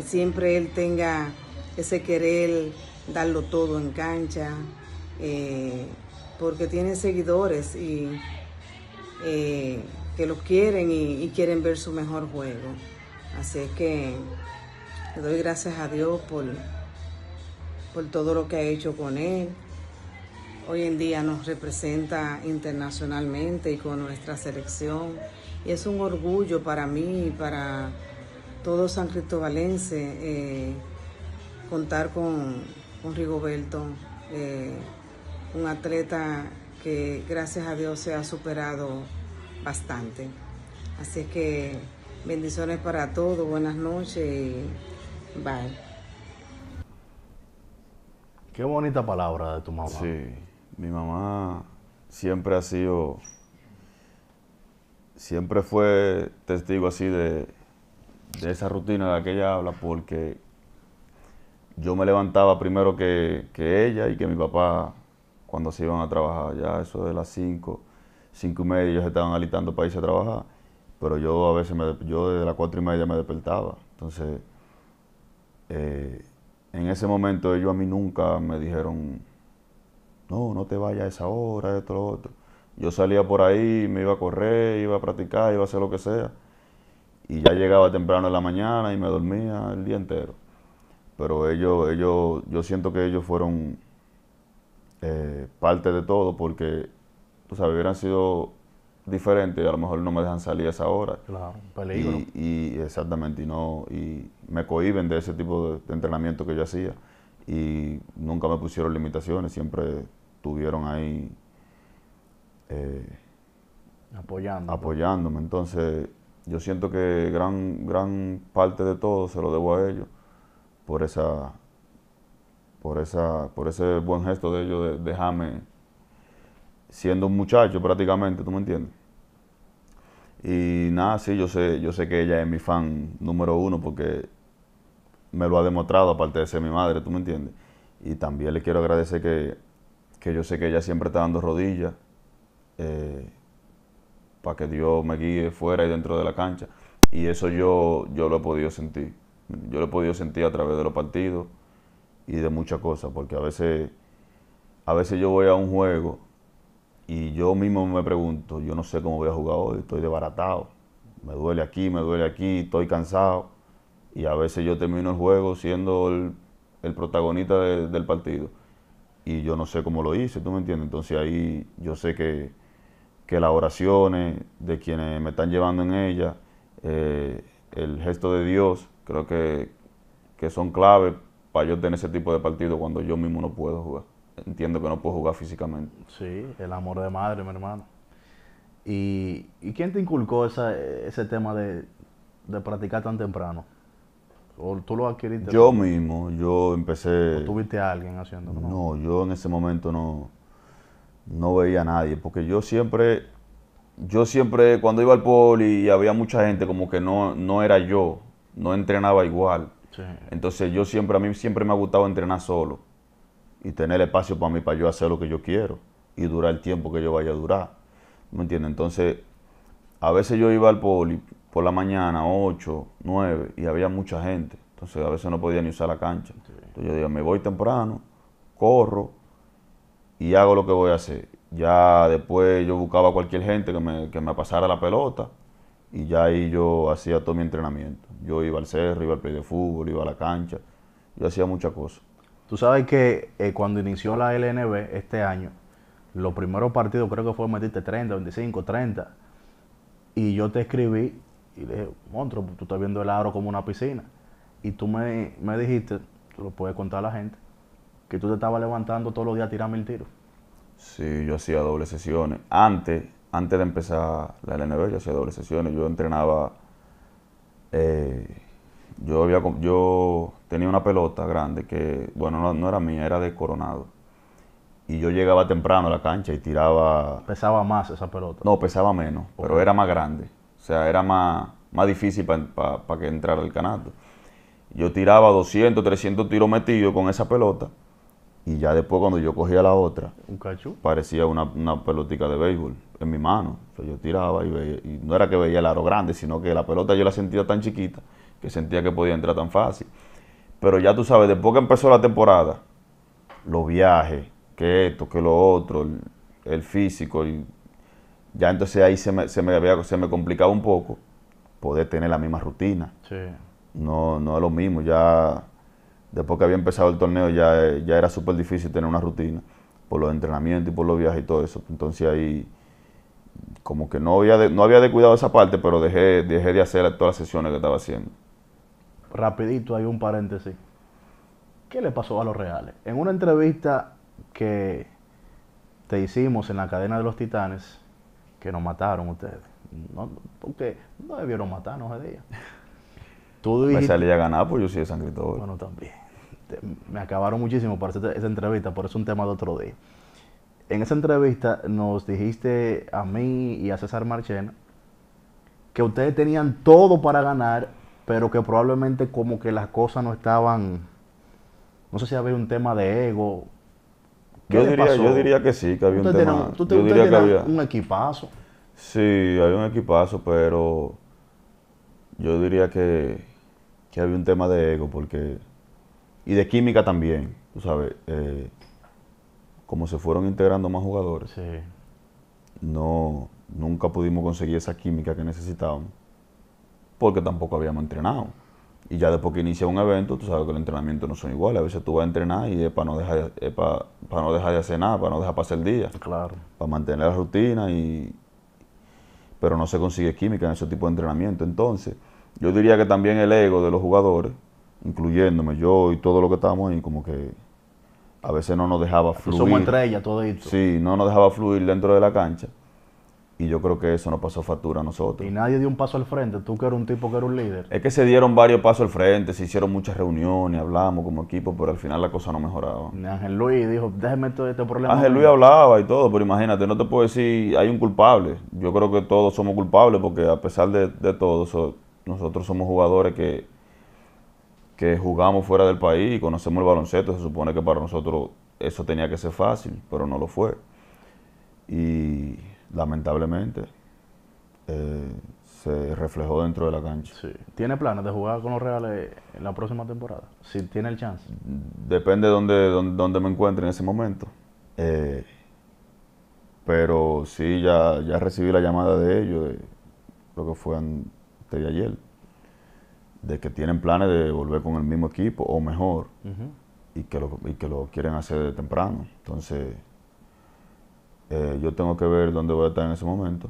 siempre él tenga ese querer darlo todo en cancha. Eh, porque tiene seguidores y eh, que los quieren y, quieren ver su mejor juego. Así es que le doy gracias a Dios por, por todo lo que ha hecho con él. Hoy en día nos representa internacionalmente y con nuestra selección. Y es un orgullo para mí y para todo San Cristobalense eh, contar con, con Rigoberto. Eh, un atleta que gracias a Dios se ha superado bastante. Así que bendiciones para todos, buenas noches y bye. Qué bonita palabra de tu mamá. Sí, mi mamá siempre ha sido, siempre fue testigo así de, esa rutina de la que ella habla porque yo me levantaba primero que, que ella y que mi papá cuando se iban a trabajar. Ya eso de las 5, 5 y media, ellos estaban alitando para irse a trabajar, pero yo a veces, me, yo desde las 4 y media me despertaba. Entonces, eh, en ese momento ellos a mí nunca me dijeron, no, no te vayas a esa hora, esto, lo otro. Yo salía por ahí, me iba a correr, iba a practicar, iba a hacer lo que sea. Y ya llegaba temprano en la mañana y me dormía el día entero. Pero ellos, ellos, yo siento que ellos fueron eh, parte de todo porque, hubieran sido diferentes y a lo mejor no me dejan salir a esa hora. Claro, peligro. Y, exactamente, y, no, y me cohiben de ese tipo de, entrenamiento que yo hacía. Y nunca me pusieron limitaciones, siempre tuvieron ahí... Eh, apoyándome. Entonces, yo siento que gran, gran parte de todo se lo debo a ellos por esa, por, esa, por ese buen gesto de ellos de dejarme siendo un muchacho prácticamente, ¿tú me entiendes? Y nada, sí, yo sé, yo sé que ella es mi fan número uno porque me lo ha demostrado, aparte de ser mi madre, ¿tú me entiendes? Y también le quiero agradecer que, yo sé que ella siempre está dando rodillas eh, para que Dios me guíe fuera y dentro de la cancha. Y eso yo, yo lo he podido sentir. Yo lo he podido sentir a través de los partidos, y de muchas cosas, porque a veces, a veces yo voy a un juego y yo mismo me pregunto, yo no sé cómo voy a jugar hoy, estoy desbaratado, me duele aquí, me duele aquí, estoy cansado, y a veces yo termino el juego siendo el, protagonista del partido, y yo no sé cómo lo hice, ¿tú me entiendes? Entonces ahí yo sé que, que las oraciones de quienes me están llevando en ella, eh, el gesto de Dios, creo que, que son clave para yo tener ese tipo de partido cuando yo mismo no puedo jugar. Entiendo que no puedo jugar físicamente. Sí, el amor de madre, mi hermano. ¿Y, quién te inculcó ese tema de, practicar tan temprano? ¿O tú lo adquiriste? Yo mismo, yo empecé... ¿O tuviste a alguien haciéndolo? No, yo en ese momento no, no veía a nadie, porque yo siempre yo siempre, cuando iba al poli y había mucha gente, como que no, no era yo, no entrenaba igual. Entonces yo siempre, a mí siempre me ha gustado entrenar solo y tener espacio para mí, para yo hacer lo que yo quiero y durar el tiempo que yo vaya a durar. ¿Me entiendes? Entonces, a veces yo iba al poli por la mañana, 8, 9, y había mucha gente. Entonces a veces no podía ni usar la cancha. Entonces yo digo, me voy temprano, corro y hago lo que voy a hacer. Ya después yo buscaba a cualquier gente que me, que me pasara la pelota y ya ahí yo hacía todo mi entrenamiento. Yo iba al cerro, iba al play de fútbol, iba a la cancha, yo hacía muchas cosas. Tú sabes que eh, cuando inició la LNB este año, los primeros partidos creo que fue metiste 30, 25, 30. Y yo te escribí y le dije, monstruo, tú estás viendo el aro como una piscina. Y tú me, dijiste, tú lo puedes contar a la gente, que tú te estabas levantando todos los días a tirar mil tiros. Sí, yo hacía doble sesiones. Antes, antes de empezar la LNB, yo hacía dobles sesiones. Yo entrenaba eh, yo, había, yo tenía una pelota grande que, bueno, no, era mía, era de Coronado. Y yo llegaba temprano a la cancha y tiraba... ¿Pesaba más esa pelota? No, pesaba menos, pero era más grande. O sea, era más, más difícil para que entrara el canasto. Yo tiraba 200, 300 tiros metidos con esa pelota y ya después cuando yo cogía la otra, ¿Un parecía una, una pelotica de béisbol en mi mano. yo tiraba y, no era que veía el aro grande, sino que la pelota yo la sentía tan chiquita que sentía que podía entrar tan fácil. Pero ya tú sabes, después que empezó la temporada, los viajes, que esto, que lo otro, el, físico, y ya entonces ahí se me, había, se complicaba un poco poder tener la misma rutina. No, no es lo mismo, ya después que había empezado el torneo ya, ya era súper difícil tener una rutina por los entrenamientos y por los viajes y todo eso. Entonces ahí como que no había, de, no había descuidado esa parte, pero dejé, dejé de hacer todas las sesiones que estaba haciendo. Rapidito, hay un paréntesis. ¿Qué le pasó a los Reales? En una entrevista que te hicimos en la cadena de los Titanes, que nos mataron ustedes. No, porque no debieron matarnos a día. Tú dijiste... Me salía a por yo soy de San Cristóbal. Bueno, también. Este, me acabaron muchísimo para hacer esa entrevista, por eso un tema de otro día. En esa entrevista nos dijiste a mí y a César Marchena que ustedes tenían todo para ganar, pero que probablemente como que las cosas no estaban, no sé si había un tema de ego. yo, diría, yo diría que sí, que había un tema. tú te, yo diría que había... un equipazo. Sí, había un equipazo, pero yo diría que, que había un tema de ego, porque y de química también, tú sabes, eh, como se fueron integrando más jugadores, no, nunca pudimos conseguir esa química que necesitábamos, porque tampoco habíamos entrenado. Y ya después que inicia un evento, tú sabes que los entrenamientos no son iguales. A veces tú vas a entrenar y es para no dejar, de, para, no dejar de hacer nada, para no dejar pasar el día. Claro. Para mantener la rutina y... Pero no se consigue química en ese tipo de entrenamiento. Entonces, yo diría que también el ego de los jugadores incluyéndome yo y todo lo que estábamos ahí, como que a veces no nos dejaba fluir. Somos entre ellas, todo esto. Sí, no nos dejaba fluir dentro de la cancha. Y yo creo que eso nos pasó factura a nosotros. Y nadie dio un paso al frente, tú que eres un tipo que eres un líder. Es que se dieron varios pasos al frente, se hicieron muchas reuniones, hablamos como equipo, pero al final la cosa no mejoraba. Ángel Luis dijo, déjeme todo este problema. Ángel Luis hablaba y todo, pero imagínate, no te puedo decir, hay un culpable. Yo creo que todos somos culpables porque a pesar de, de todo, nosotros somos jugadores que que jugamos fuera del país y conocemos el baloncesto, se supone que para nosotros eso tenía que ser fácil, pero no lo fue. Y lamentablemente eh, se reflejó dentro de la cancha. ¿Tiene planes de jugar con los Reales en la próxima temporada? Si tiene el chance. Depende de dónde, me encuentre en ese momento. Eh, pero sí, ya, ya recibí la llamada de ellos, lo que fue antes de ayer de que tienen planes de volver con el mismo equipo o mejor y, que lo, y que lo quieren hacer de temprano. Entonces, eh, yo tengo que ver dónde voy a estar en ese momento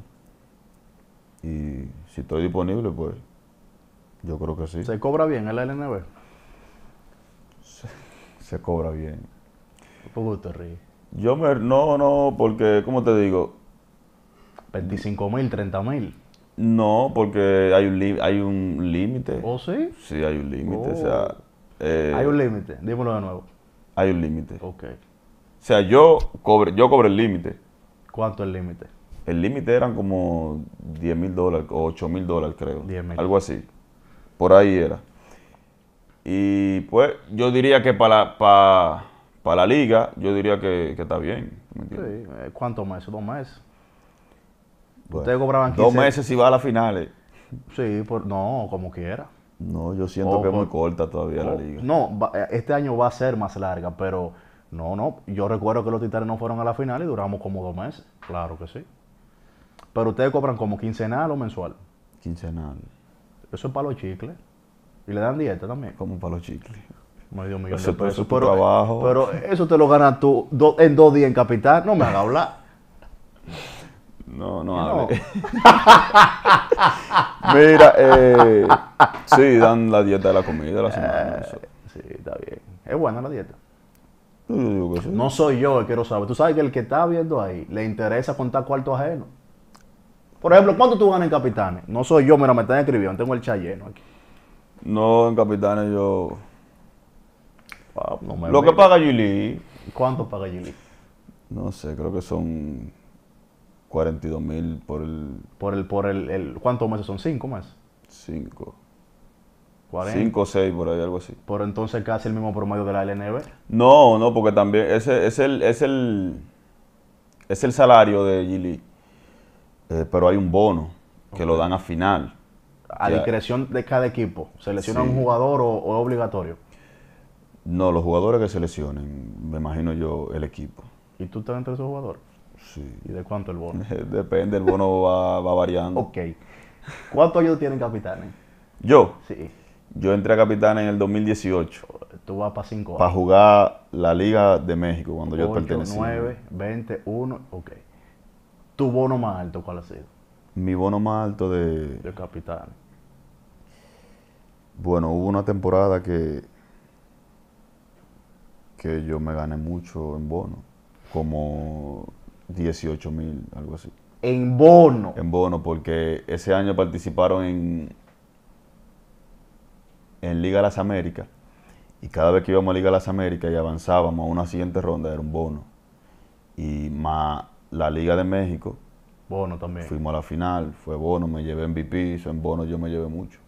y si estoy disponible, pues yo creo que sí. ¿Se cobra bien el LNB? Se, cobra bien. ¿Por qué te Yo me, no, no, porque, ¿cómo te digo? 25 mil, 30 mil. No, porque hay un hay un límite. ¿O ¿Oh, sí? Sí, hay un límite. O sea, oh. eh, hay un límite. Dímelo de nuevo. Hay un límite. Ok. O sea, yo cobre, yo cobré el límite. ¿Cuánto el límite? El límite eran como 10 mil dólares o 8 mil dólares, creo. 10, algo así. Por ahí era. Y pues yo diría que para, para, para la liga, yo diría que, está bien. ¿Cuánto más? Sí. Eh, ¿Dos meses? Ustedes cobraban Dos meses si va a las finales. Sí, por, no, como quiera. No, yo siento oh, que es muy corta todavía la oh, liga. No, eh, este año va a ser más larga, pero no, no. Yo recuerdo que los titanes no fueron a la final y duramos como dos meses. Claro que sí. Pero ustedes cobran como quincenal o mensual. Quincenal. Eso es para los chicles. Y le dan dieta también. Como para los chicles. Medio millón de pesos. pero, trabajo. Eh, pero eso te lo ganas tú en dos días en capital. No me hagas hablar. No, no No. Mira, eh, sí, dan la dieta de la comida la semana. Eh, sí, está bien. Es buena la dieta. No soy yo el que lo sabe. Tú sabes que el que está viendo ahí le interesa contar cuarto ajeno. Por ejemplo, ¿cuánto tú ganas en Capitanes? No soy yo, mira, me están escribiendo, tengo el chat lleno aquí. No, en Capitanes yo. lo que paga Julie. ¿Cuánto paga Julie? No sé, creo que son 42 mil por el... Por el, por el, el ¿cuántos meses son? ¿Cinco más? Cinco. Cinco o seis, por ahí, algo así. Por entonces casi el mismo promedio de la LNB. No, no, porque también ese es el, es el, es el salario de Gili. Eh, pero hay un bono que lo dan a final. A discreción de cada equipo. ¿Selecciona un jugador o, es obligatorio? No, los jugadores que seleccionen, me imagino yo, el equipo. ¿Y tú estás entre esos jugadores? ¿Y de cuánto el bono? Depende, el bono va, variando. Ok. ¿Cuántos años tienen Capitanes? ¿Yo? Sí. Yo entré a Capitanes en el 2018. Tú vas para cinco años. Para jugar la Liga de México cuando yo pertenecía. 9, 20, 1, ok. ¿Tu bono más alto cuál ha sido? Mi bono más alto de... De Capitanes. Bueno, hubo una temporada que... Que yo me gané mucho en bono. Como 18 mil, algo así. En bono. En bono, porque ese año participaron en, en Liga de las Américas. Y cada vez que íbamos a Liga de las Américas y avanzábamos a una siguiente ronda, era un bono. Y más la Liga de México. Bono también. Fuimos a la final, fue bono, me llevé MVP, en bono yo me llevé mucho.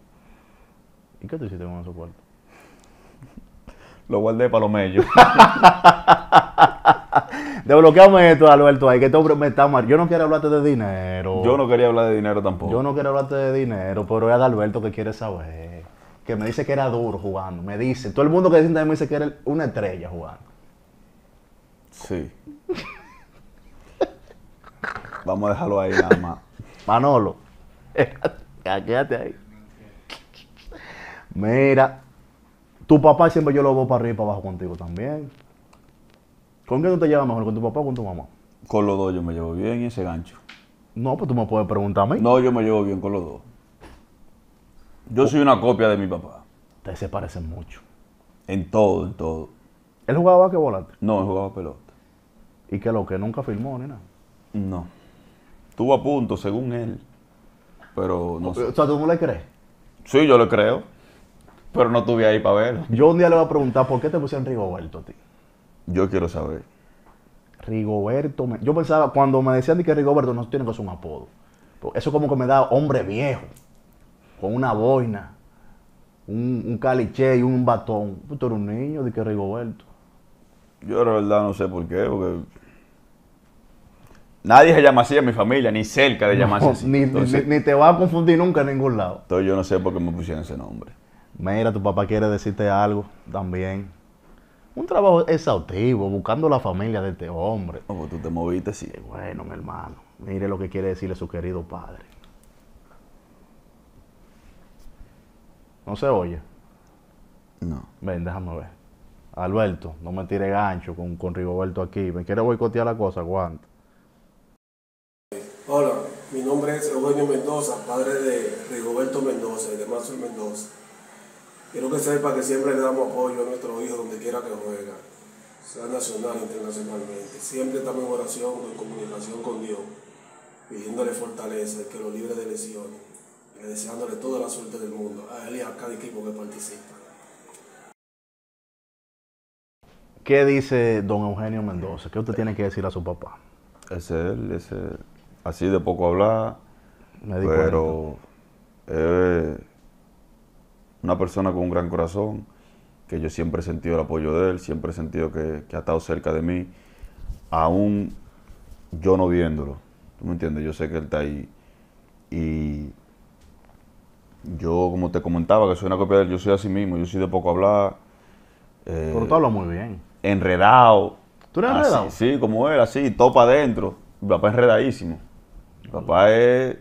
¿Y qué tú hiciste con esos cuarto Lo guardé para los mejor. Desbloqueame esto, Alberto, ahí que todo me está mal. Yo no quiero hablarte de dinero. Yo no quería hablar de dinero tampoco. Yo no quiero hablarte de dinero, pero es Alberto que quiere saber. Que me dice que era duro jugando. Me dice, todo el mundo que sienta me dice que era una estrella jugando. Sí. Vamos a dejarlo ahí nada más. Manolo, quédate ahí. Mira, tu papá siempre yo lo voy para arriba y para abajo contigo también. ¿Con qué tú te llevas mejor? ¿Con tu papá o con tu mamá? Con los dos yo me llevo bien y ese gancho. No, pues tú me puedes preguntar a mí. No, yo me llevo bien con los dos. Yo soy una copia de mi papá. Ustedes se parecen mucho. En todo, en todo. ¿Él jugaba que volante? No, él jugaba pelota. ¿Y que lo que nunca firmó ni nada? No. Estuvo a punto, según él. Pero no sé. O sea, ¿tú no le crees? Sí, yo le creo. Pero no estuve ahí para verlo. Yo un día le voy a preguntar por qué te pusieron Rigoberto a ti. Yo quiero saber. Rigoberto. Yo pensaba, cuando me decían de que Rigoberto no tiene que ser un apodo. Pues, eso como que me da hombre viejo, con una boina, un, caliche y un batón. Pues, tú eres un niño de que Rigoberto. Yo la verdad no sé por qué, porque Nadie se llama así en mi familia, ni cerca de llamarse así. Ni, ni, te va a confundir nunca en ningún lado. Entonces yo no sé por qué me pusieron ese nombre. Mira, tu papá quiere decirte algo también un trabajo exhaustivo, buscando la familia de este hombre. Como pues tú te moviste, sí. Eh, bueno, mi hermano, mire lo que quiere decirle su querido padre. ¿No se oye? No. Ven, déjame ver. Alberto, no me tire gancho con, con Rigoberto aquí. Me quiere boicotear la cosa, aguanta. Hola, mi nombre es Eugenio Mendoza, padre de Rigoberto Mendoza y de Marcel Mendoza. Quiero que sepa que siempre le damos apoyo a nuestros hijos donde quiera que juega, sea nacional, internacionalmente. Siempre estamos en oración, en comunicación con Dios, pidiéndole fortaleza, que lo libre de lesiones, y deseándole toda la suerte del mundo a él y a cada equipo que participa. ¿Qué dice don Eugenio Mendoza? ¿Qué usted tiene que decir a su papá? Es él, es así de poco hablar, pero una persona con un gran corazón, que yo siempre he sentido el apoyo de él, siempre he sentido que, ha estado cerca de mí, aún yo no viéndolo. ¿Tú me entiendes? Yo sé que él está ahí. Y yo, como te comentaba, que soy una copia de él, yo soy así mismo, yo soy de poco hablar. Eh, Pero tú muy bien. Enredado. ¿Tú eres enredado? Sí, como él, así, topa adentro. Mi papá es enredadísimo. Mi papá es.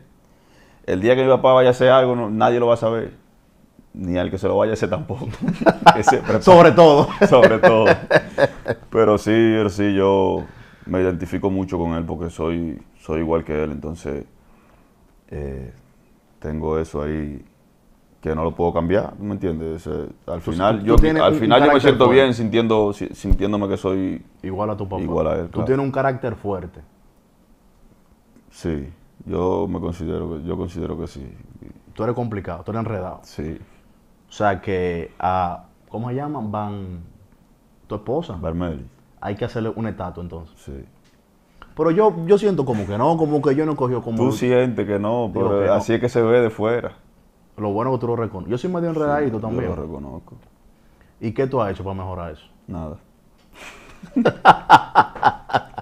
El día que mi papá vaya a hacer algo, nadie lo va a saber ni al que se lo vaya ese tampoco. sobre todo. Sobre todo. Pero sí, yo me identifico mucho con él porque soy, soy igual que él, entonces eh, tengo eso ahí que no lo puedo cambiar, ¿me entiendes? al final, yo, al final me siento bien sintiéndome que soy igual a tu papá. Igual a él. Tú tienes un carácter fuerte. Sí, yo me considero, yo considero que sí. Tú eres complicado, tú eres enredado. Sí. O sea que a, ah, ¿cómo se llaman? Van, tu esposa. Vermelho. Hay que hacerle un estatus entonces. Sí. Pero yo, yo siento como que no, como que yo no cogió como... Tú sientes que no, pero así es que se ve de fuera. Lo bueno es que tú lo reconoces. Yo soy medio enredadito también. Yo lo reconozco. ¿Y qué tú has hecho para mejorar eso? Nada.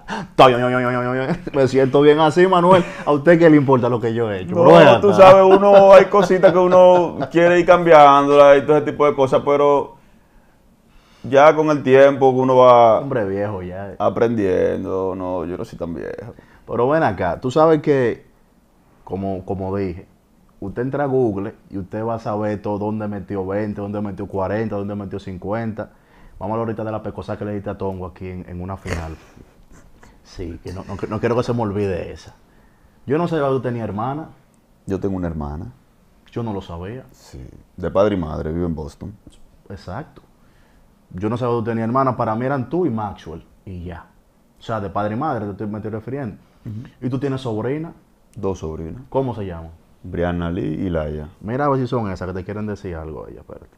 Me siento bien así, Manuel. ¿A usted qué le importa lo que yo he hecho? No, tú sabes, uno hay cositas que uno quiere ir cambiándola y todo ese tipo de cosas, pero ya con el tiempo uno va. Hombre viejo ya. Aprendiendo, no, yo no soy tan viejo. Pero ven acá, tú sabes que, como, como dije, usted entra a Google y usted va a saber todo dónde metió 20, dónde metió 40, dónde metió 50. Vamos a hablar ahorita de la cosas que le diste a Tongo aquí en, en una final. Sí, que no, quiero que se me olvide esa. Yo no sabía que tú tenías hermana. Yo tengo una hermana. Yo no lo sabía. Sí, de padre y madre, vive en Boston. Exacto. Yo no sabía que tú tenías hermana, para mí eran tú y Maxwell, y ya. O sea, de padre y madre, te me estoy refiriendo. ¿Y tú tienes sobrina? Dos sobrinas. ¿Cómo se llaman? Brianna Lee y Laia. Mira a ver si son esas que te quieren decir algo a ella, espérate.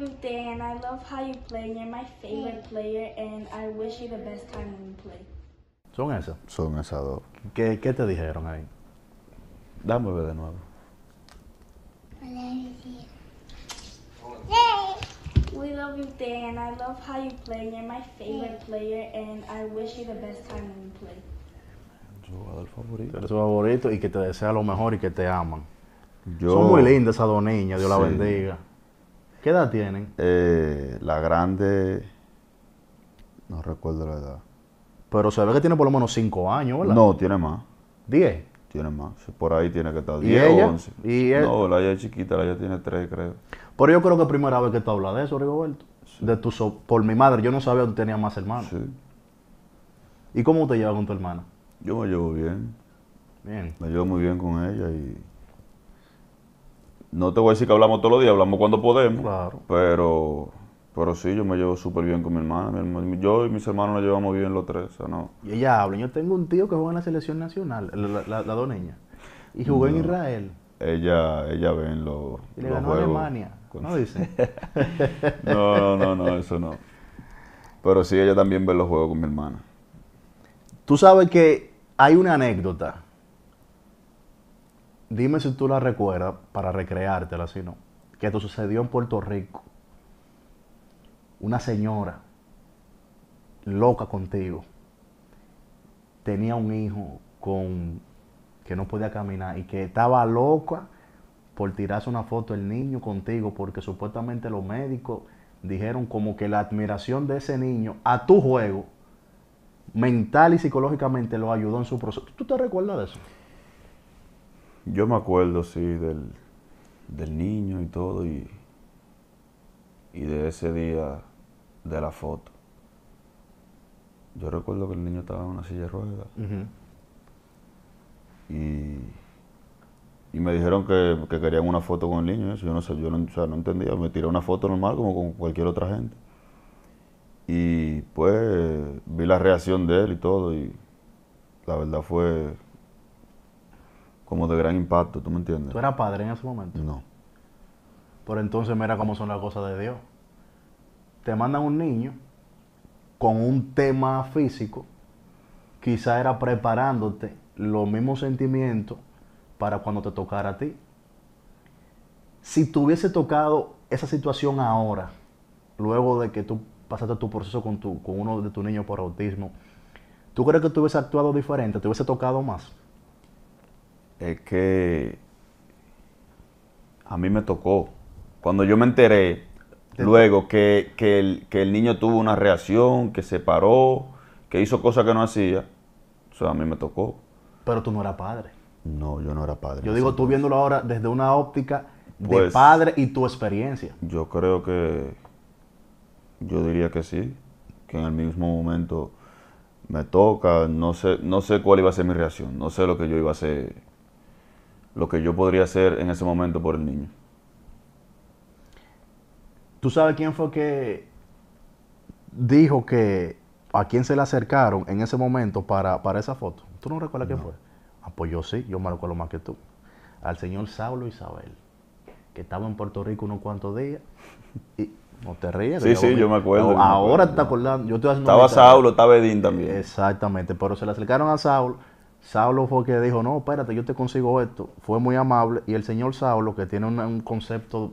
love you, Dan. I love how you play. You're my favorite player, and I wish you the best time when you play. Son esas. Son esas dos. ¿Qué, ¿Qué te dijeron ahí? Dame ver de nuevo. We love you, Dan. I love how you play. You're my favorite player, and I wish you the best time when you play. Jugador favorito. Eres su favorito y que te desea lo mejor y que te aman. Son muy lindas esas dos niñas, Dios sí. la bendiga. ¿Qué edad tienen? Eh, la grande, no recuerdo la edad. Pero se ve que tiene por lo menos 5 años, ¿verdad? No, tiene más. ¿10? Tiene más. Por ahí tiene que estar 10 o 11. No, la ya es chiquita, la ya tiene 3, creo. Pero yo creo que es primera vez que te hablas de eso, Rigoberto. De tu por mi madre, yo no sabía que tenías más hermanos. Sí. ¿Y cómo te llevas con tu hermana? Yo me llevo bien. Bien. Me llevo muy bien con ella y no te voy a decir que hablamos todos los días, hablamos cuando podemos. Pero, pero sí, yo me llevo súper bien con mi hermana. yo y mis hermanos nos llevamos bien los tres. Y ella habla. Yo tengo un tío que juega en la selección nacional, la, la, Y jugó en Israel. Ella, ella ve en los. Y le los ganó Alemania. No dice. no, no, no, eso no. Pero sí, ella también ve los juegos con mi hermana. Tú sabes que hay una anécdota dime si tú la recuerdas para recreártela, si no. Que esto sucedió en Puerto Rico. Una señora loca contigo tenía un hijo con que no podía caminar y que estaba loca por tirarse una foto del niño contigo porque supuestamente los médicos dijeron como que la admiración de ese niño a tu juego mental y psicológicamente lo ayudó en su proceso. ¿Tú te recuerdas de eso? Yo me acuerdo, sí, del, niño y todo, y, de ese día de la foto. Yo recuerdo que el niño estaba en una silla de y, y, me dijeron que, querían una foto con el niño. Yo no sé, yo no, no entendía. Me tiré una foto normal como con cualquier otra gente. Y pues vi la reacción de él y todo. Y la verdad fue como de gran impacto, ¿tú me entiendes? ¿Tú eras padre en ese momento? No. Por entonces mira cómo son las cosas de Dios. Te mandan un niño con un tema físico, quizá era preparándote los mismos sentimientos para cuando te tocara a ti. Si te hubiese tocado esa situación ahora, luego de que tú pasaste tu proceso con, tu, con uno de tus niños por autismo, ¿tú crees que tú hubiese actuado diferente? ¿Te hubiese tocado más? es que a mí me tocó. Cuando yo me enteré luego que, el, niño tuvo una reacción, que se paró, que hizo cosas que no hacía, o sea, a mí me tocó. Pero tú no eras padre. No, yo no era padre. Yo digo, tú viéndolo ahora desde una óptica de pues, padre y tu experiencia. Yo creo que, yo diría que sí, que en el mismo momento me toca, no sé, no sé cuál iba a ser mi reacción, no sé lo que yo iba a hacer lo que yo podría hacer en ese momento por el niño. ¿Tú sabes quién fue que dijo que a quién se le acercaron en ese momento para, esa foto? ¿Tú no recuerdas quién fue? Ah, pues yo sí, yo me recuerdo más que tú. Al señor Saulo Isabel, que estaba en Puerto Rico unos cuantos días y no te ríes. Sí, sí, yo me acuerdo. ahora está te acordando. estaba Saulo, estaba Edín también. Exactamente, pero se le acercaron a Saulo Saulo fue que dijo, no, espérate, yo te consigo esto. Fue muy amable. Y el señor Saulo, que tiene un concepto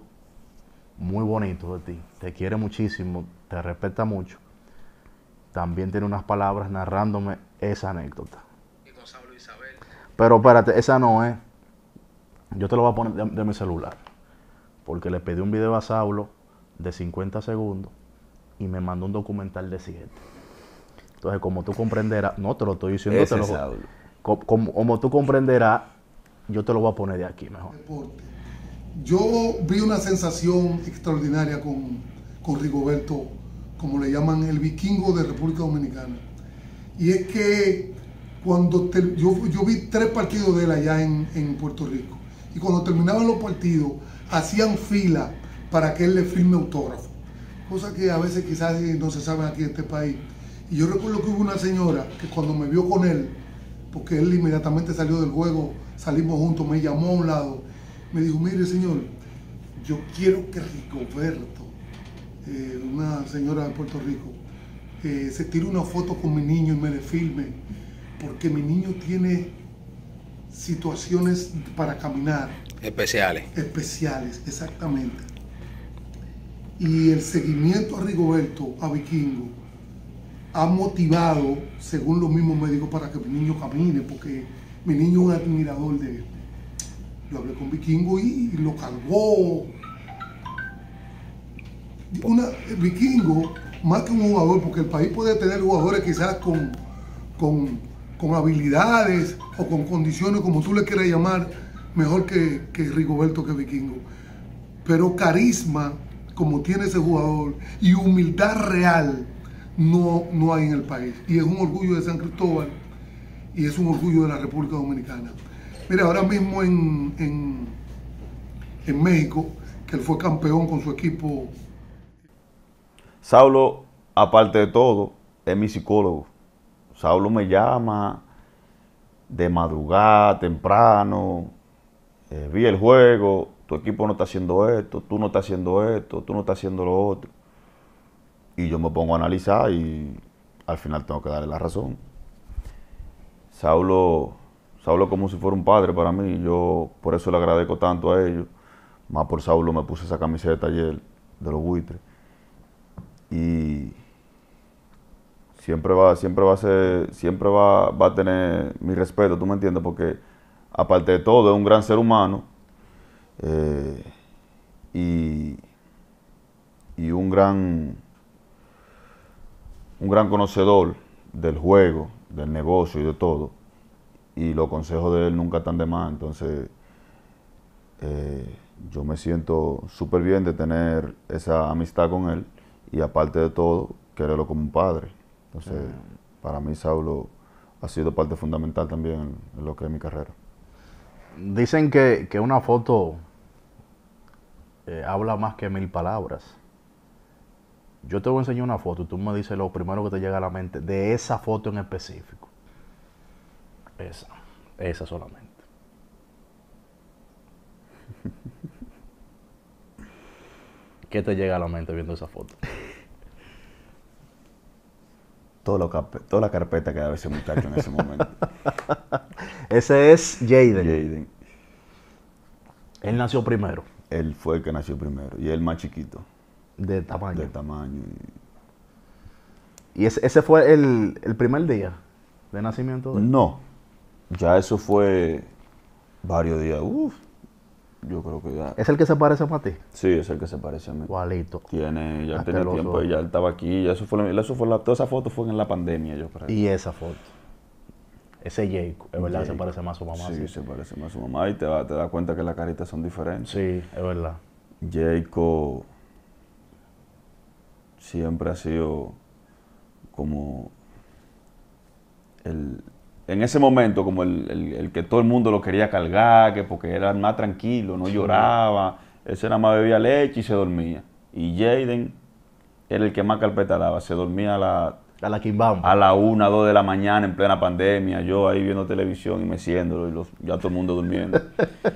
muy bonito de ti, te quiere muchísimo, te respeta mucho, también tiene unas palabras narrándome esa anécdota. Y con Saulo e Isabel. Pero espérate, esa no es. ¿eh? Yo te lo voy a poner de, mi celular. Porque le pedí un video a Saulo de 50 segundos y me mandó un documental de 7. Entonces, como tú comprenderás, no te lo estoy diciendo, te lo, Saulo como, tú comprenderás, yo te lo voy a poner de aquí mejor. Yo vi una sensación extraordinaria con, con Rigoberto, como le llaman el vikingo de República Dominicana. Y es que cuando yo, vi tres partidos de él allá en, en Puerto Rico. Y cuando terminaban los partidos, hacían fila para que él le firme autógrafo. Cosa que a veces quizás no se sabe aquí en este país. Y yo recuerdo que hubo una señora que cuando me vio con él, porque él inmediatamente salió del juego, salimos juntos, me llamó a un lado, me dijo, mire señor, yo quiero que Rigoberto, eh, una señora de Puerto Rico, eh, se tire una foto con mi niño y me le filme, porque mi niño tiene situaciones para caminar. Especiales. Especiales, exactamente. Y el seguimiento a Rigoberto, a Vikingo, ha motivado, según los mismos médicos, para que mi niño camine, porque mi niño es un admirador de él. Yo hablé con Vikingo y, lo calvó. Una, Vikingo, más que un jugador, porque el país puede tener jugadores quizás con, habilidades o con condiciones, como tú le quieras llamar, mejor que, que Rigoberto, que Vikingo. Pero carisma, como tiene ese jugador, y humildad real, no, hay en el país. Y es un orgullo de San Cristóbal y es un orgullo de la República Dominicana. Mira, ahora mismo en, México, que él fue campeón con su equipo. Saulo, aparte de todo, es mi psicólogo. Saulo me llama de madrugada, temprano, eh, vi el juego, tu equipo no está haciendo esto, tú no estás haciendo esto, tú no estás haciendo lo otro. Y yo me pongo a analizar y al final tengo que darle la razón. Saulo, Saulo como si fuera un padre para mí, yo por eso le agradezco tanto a ellos. Más por Saulo me puse esa camiseta taller de los buitres. Y siempre va, siempre va a ser, siempre va, a tener mi respeto, tú me entiendes, porque aparte de todo es un gran ser humano eh, y un gran un gran conocedor del juego, del negocio y de todo. Y los consejos de él nunca están de más. Entonces, eh, yo me siento súper bien de tener esa amistad con él. Y aparte de todo, quererlo como un padre. Entonces, mm. para mí, Saulo ha sido parte fundamental también en lo que es mi carrera. Dicen que, una foto eh, habla más que mil palabras. Yo te voy a enseñar una foto y tú me dices lo primero que te llega a la mente de esa foto en específico. Esa, esa solamente. ¿Qué te llega a la mente viendo esa foto? Todo toda la carpeta que había ese muchacho en ese momento. ese es Jaden. Jaden. Él nació primero. Él fue el que nació primero y él más chiquito. De tamaño. De tamaño. Y, ese, ese, fue el, el, primer día de nacimiento. No, ya eso fue varios días. Uf, yo creo que ya. ¿Es el que se parece a ti? Sí, es el que se parece a mí. Igualito. Tiene, ya tenía tiempo, y ya estaba aquí, ya eso fue, eso fue toda esa foto fue en la pandemia, yo creo. Y esa foto. Ese Jake, es verdad, se parece más a su mamá. Sí, se parece más a su mamá y te, te das cuenta que las caritas son diferentes. Sí, es verdad. Jacob siempre ha sido como el, en ese momento como el, que todo el mundo lo quería cargar, que porque era más tranquilo, no lloraba, ese nada más bebía leche y se dormía. Y Jaden era el que más carpetalaba, se dormía a la... A la A una, dos de la mañana en plena pandemia, yo ahí viendo televisión y me siendo y los, ya todo el mundo durmiendo.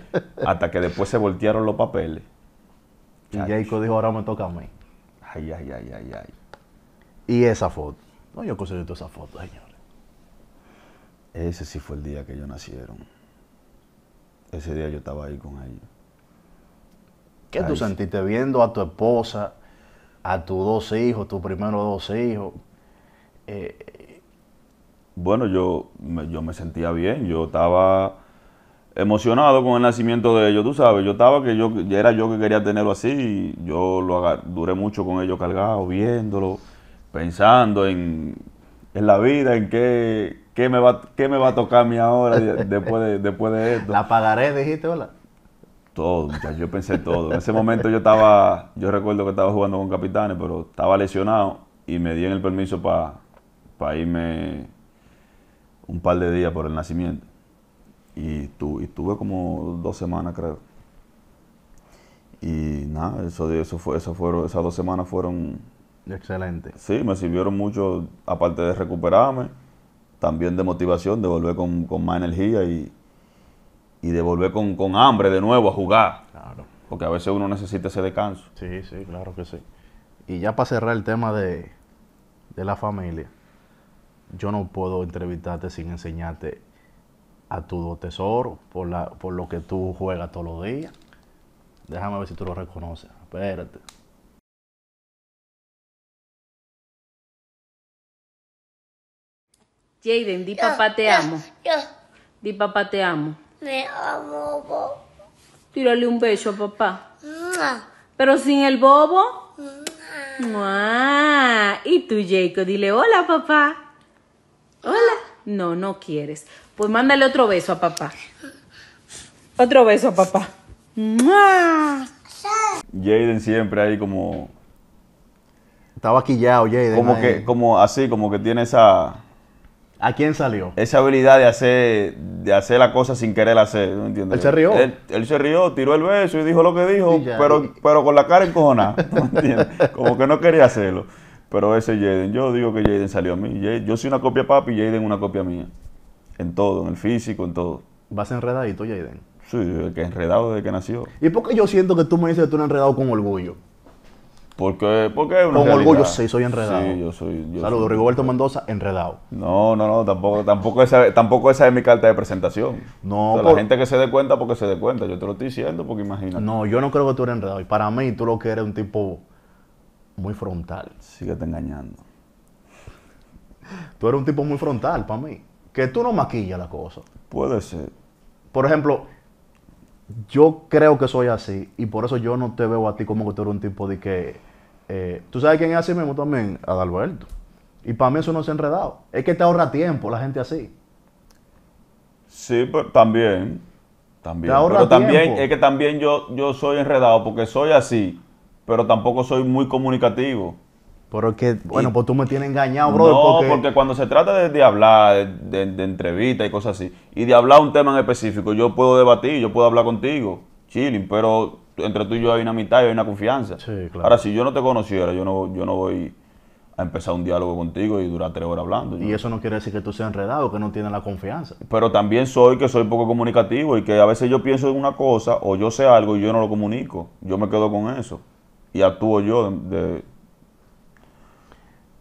Hasta que después se voltearon los papeles. Y Jacob dijo, ahora me toca a mí. Ay, ay, ay, ay, ay. Y esa foto. No, yo considero esa foto, señores. Ese sí fue el día que ellos nacieron. Ese día yo estaba ahí con ellos. ¿Qué tú sentiste viendo a tu esposa, a tus dos hijos, tus primeros dos hijos? Eh, bueno, yo, yo me sentía bien. Yo estaba emocionado con el nacimiento de ellos, tú sabes, yo estaba que yo era yo que quería tenerlo así, yo lo duré mucho con ellos cargado, viéndolo, pensando en, en la vida, en qué, qué, me va, qué me va a tocar a mí ahora después de, después de esto. ¿La pagaré, dijiste, hola? Todo, muchachos, yo pensé todo. En ese momento yo estaba, yo recuerdo que estaba jugando con capitanes, pero estaba lesionado y me dieron el permiso para irme un par de días por el nacimiento y, tu, y tuve como dos semanas, creo. Y nada, eso, eso fue, eso fueron, esas dos semanas fueron... Excelente. Sí, me sirvieron mucho, aparte de recuperarme, también de motivación, de volver con, más energía y, y de volver con, hambre de nuevo a jugar. Claro. Porque a veces uno necesita ese descanso. Sí, sí, claro que sí. Y ya para cerrar el tema de, de la familia, yo no puedo entrevistarte sin enseñarte a tu tesoro por, la, por lo que tú juegas todos los días. Déjame ver si tú lo reconoces. Espérate. Jaden, di papá te amo. Di papá te amo. Me amo, bobo. Tírale un beso papá. Pero sin el bobo. Y tú, Jacob, dile hola, papá. Hola. No, no quieres. Pues mándale otro beso a papá. Otro beso a papá. Jaden siempre ahí como. Estaba quillado, Jaden. Como que, como así, como que tiene esa. ¿A quién salió? Esa habilidad de hacer, de hacer la cosa sin querer hacer, ¿no Él se rió. Él, se rió, tiró el beso y dijo lo que dijo, pero, pero con la cara encojonada, entiendes? Como que no quería hacerlo. Pero ese Jaden, yo digo que Jaden salió a mí. Yo soy una copia papi y Jaden una copia mía. En todo, en el físico, en todo. ¿Vas enredadito, Jaden? Sí, que enredado desde que nació. ¿Y por qué yo siento que tú me dices que tú eres enredado con orgullo? Porque, porque Con orgullo sí, soy enredado. Sí, yo soy. Saludos, Rigoberto Mendoza, enredado. No, no, no, tampoco, tampoco, esa, tampoco esa es mi carta de presentación. No, La gente que se dé cuenta, porque se dé cuenta. Yo te lo estoy diciendo, porque imagínate. No, yo no creo que tú eres enredado. Y para mí, tú lo que eres un tipo muy frontal. te engañando. Tú eres un tipo muy frontal para mí. Que tú no maquillas la cosa. Puede ser. Por ejemplo, yo creo que soy así y por eso yo no te veo a ti como que tú eres un tipo de que... Eh, tú sabes quién es así mismo también, Adalberto. Y para mí eso no es enredado. Es que te ahorra tiempo la gente así. Sí, pero también. También. Te ahorra pero también es que también yo, yo soy enredado porque soy así pero tampoco soy muy comunicativo. Pero que, bueno, pues tú me tienes engañado, bro. No, porque... cuando se trata de, hablar, de, entrevistas y cosas así, y de hablar un tema en específico, yo puedo debatir, yo puedo hablar contigo, chilling, pero entre tú y yo hay una mitad y hay una confianza. Sí, claro. Ahora, si yo no te conociera, yo no, yo no voy a empezar un diálogo contigo y durar tres horas hablando. Y eso no quiere decir que tú seas enredado, que no tienes la confianza. Pero también soy que soy poco comunicativo y que a veces yo pienso en una cosa o yo sé algo y yo no lo comunico. Yo me quedo con eso y actúo yo. De...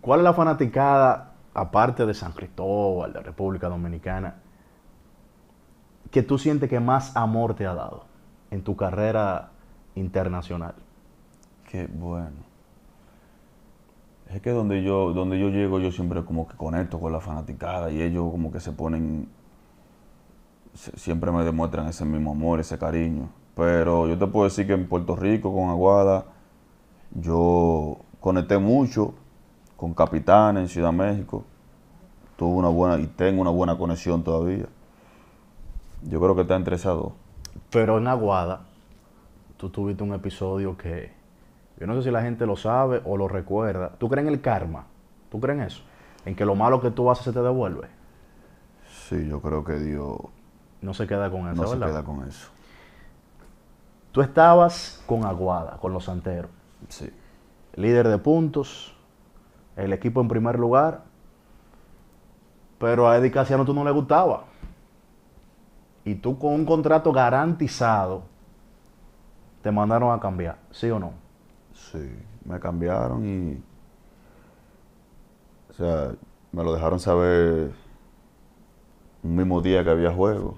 ¿Cuál es la fanaticada, aparte de San Cristóbal, de República Dominicana, que tú sientes que más amor te ha dado en tu carrera internacional? Qué bueno. Es que donde yo, donde yo llego, yo siempre como que conecto con la fanaticada y ellos como que se ponen, siempre me demuestran ese mismo amor, ese cariño. Pero yo te puedo decir que en Puerto Rico, con Aguada, yo conecté mucho con Capitán en Ciudad México. Tuve una buena y tengo una buena conexión todavía. Yo creo que está entre esas dos. Pero en Aguada, tú tuviste un episodio que yo no sé si la gente lo sabe o lo recuerda. ¿Tú crees en el karma? ¿Tú crees en eso? ¿En que lo malo que tú haces se te devuelve? Sí, yo creo que Dios... No se queda con eso, No se queda con eso. Tú estabas con Aguada, con los santeros Sí. Líder de puntos, el equipo en primer lugar. Pero a Eddie Casiano tú no le gustaba. Y tú con un contrato garantizado te mandaron a cambiar, ¿sí o no? Sí, me cambiaron y. O sea, me lo dejaron saber un mismo día que había juego.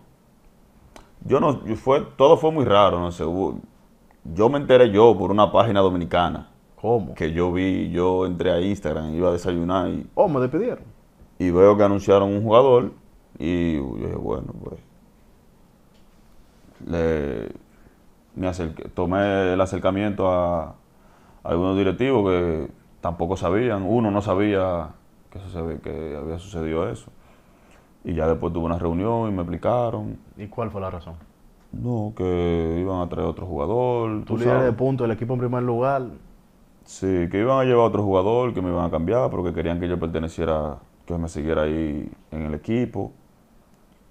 Yo no, fue, todo fue muy raro, no sé, hubo, yo me enteré yo por una página dominicana. ¿Cómo? Que yo vi, yo entré a Instagram, iba a desayunar y... Oh, me despidieron. Y veo que anunciaron un jugador y yo dije, bueno, pues... Le, acerqué, tomé el acercamiento a, algunos directivos que tampoco sabían. Uno no sabía que, que había sucedido eso. Y ya después tuve una reunión y me explicaron. ¿Y cuál fue la razón? No, que iban a traer otro jugador. Tú, de punto, el equipo en primer lugar. Sí, que iban a llevar otro jugador, que me iban a cambiar, porque querían que yo perteneciera, que me siguiera ahí en el equipo.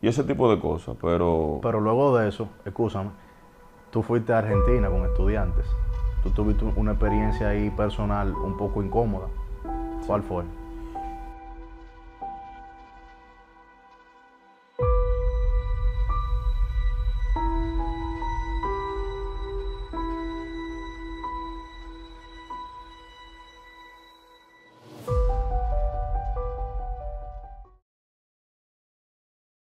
Y ese tipo de cosas, pero... Pero luego de eso, escúchame, tú fuiste a Argentina con estudiantes. Tú tuviste una experiencia ahí personal un poco incómoda. ¿Cuál fue?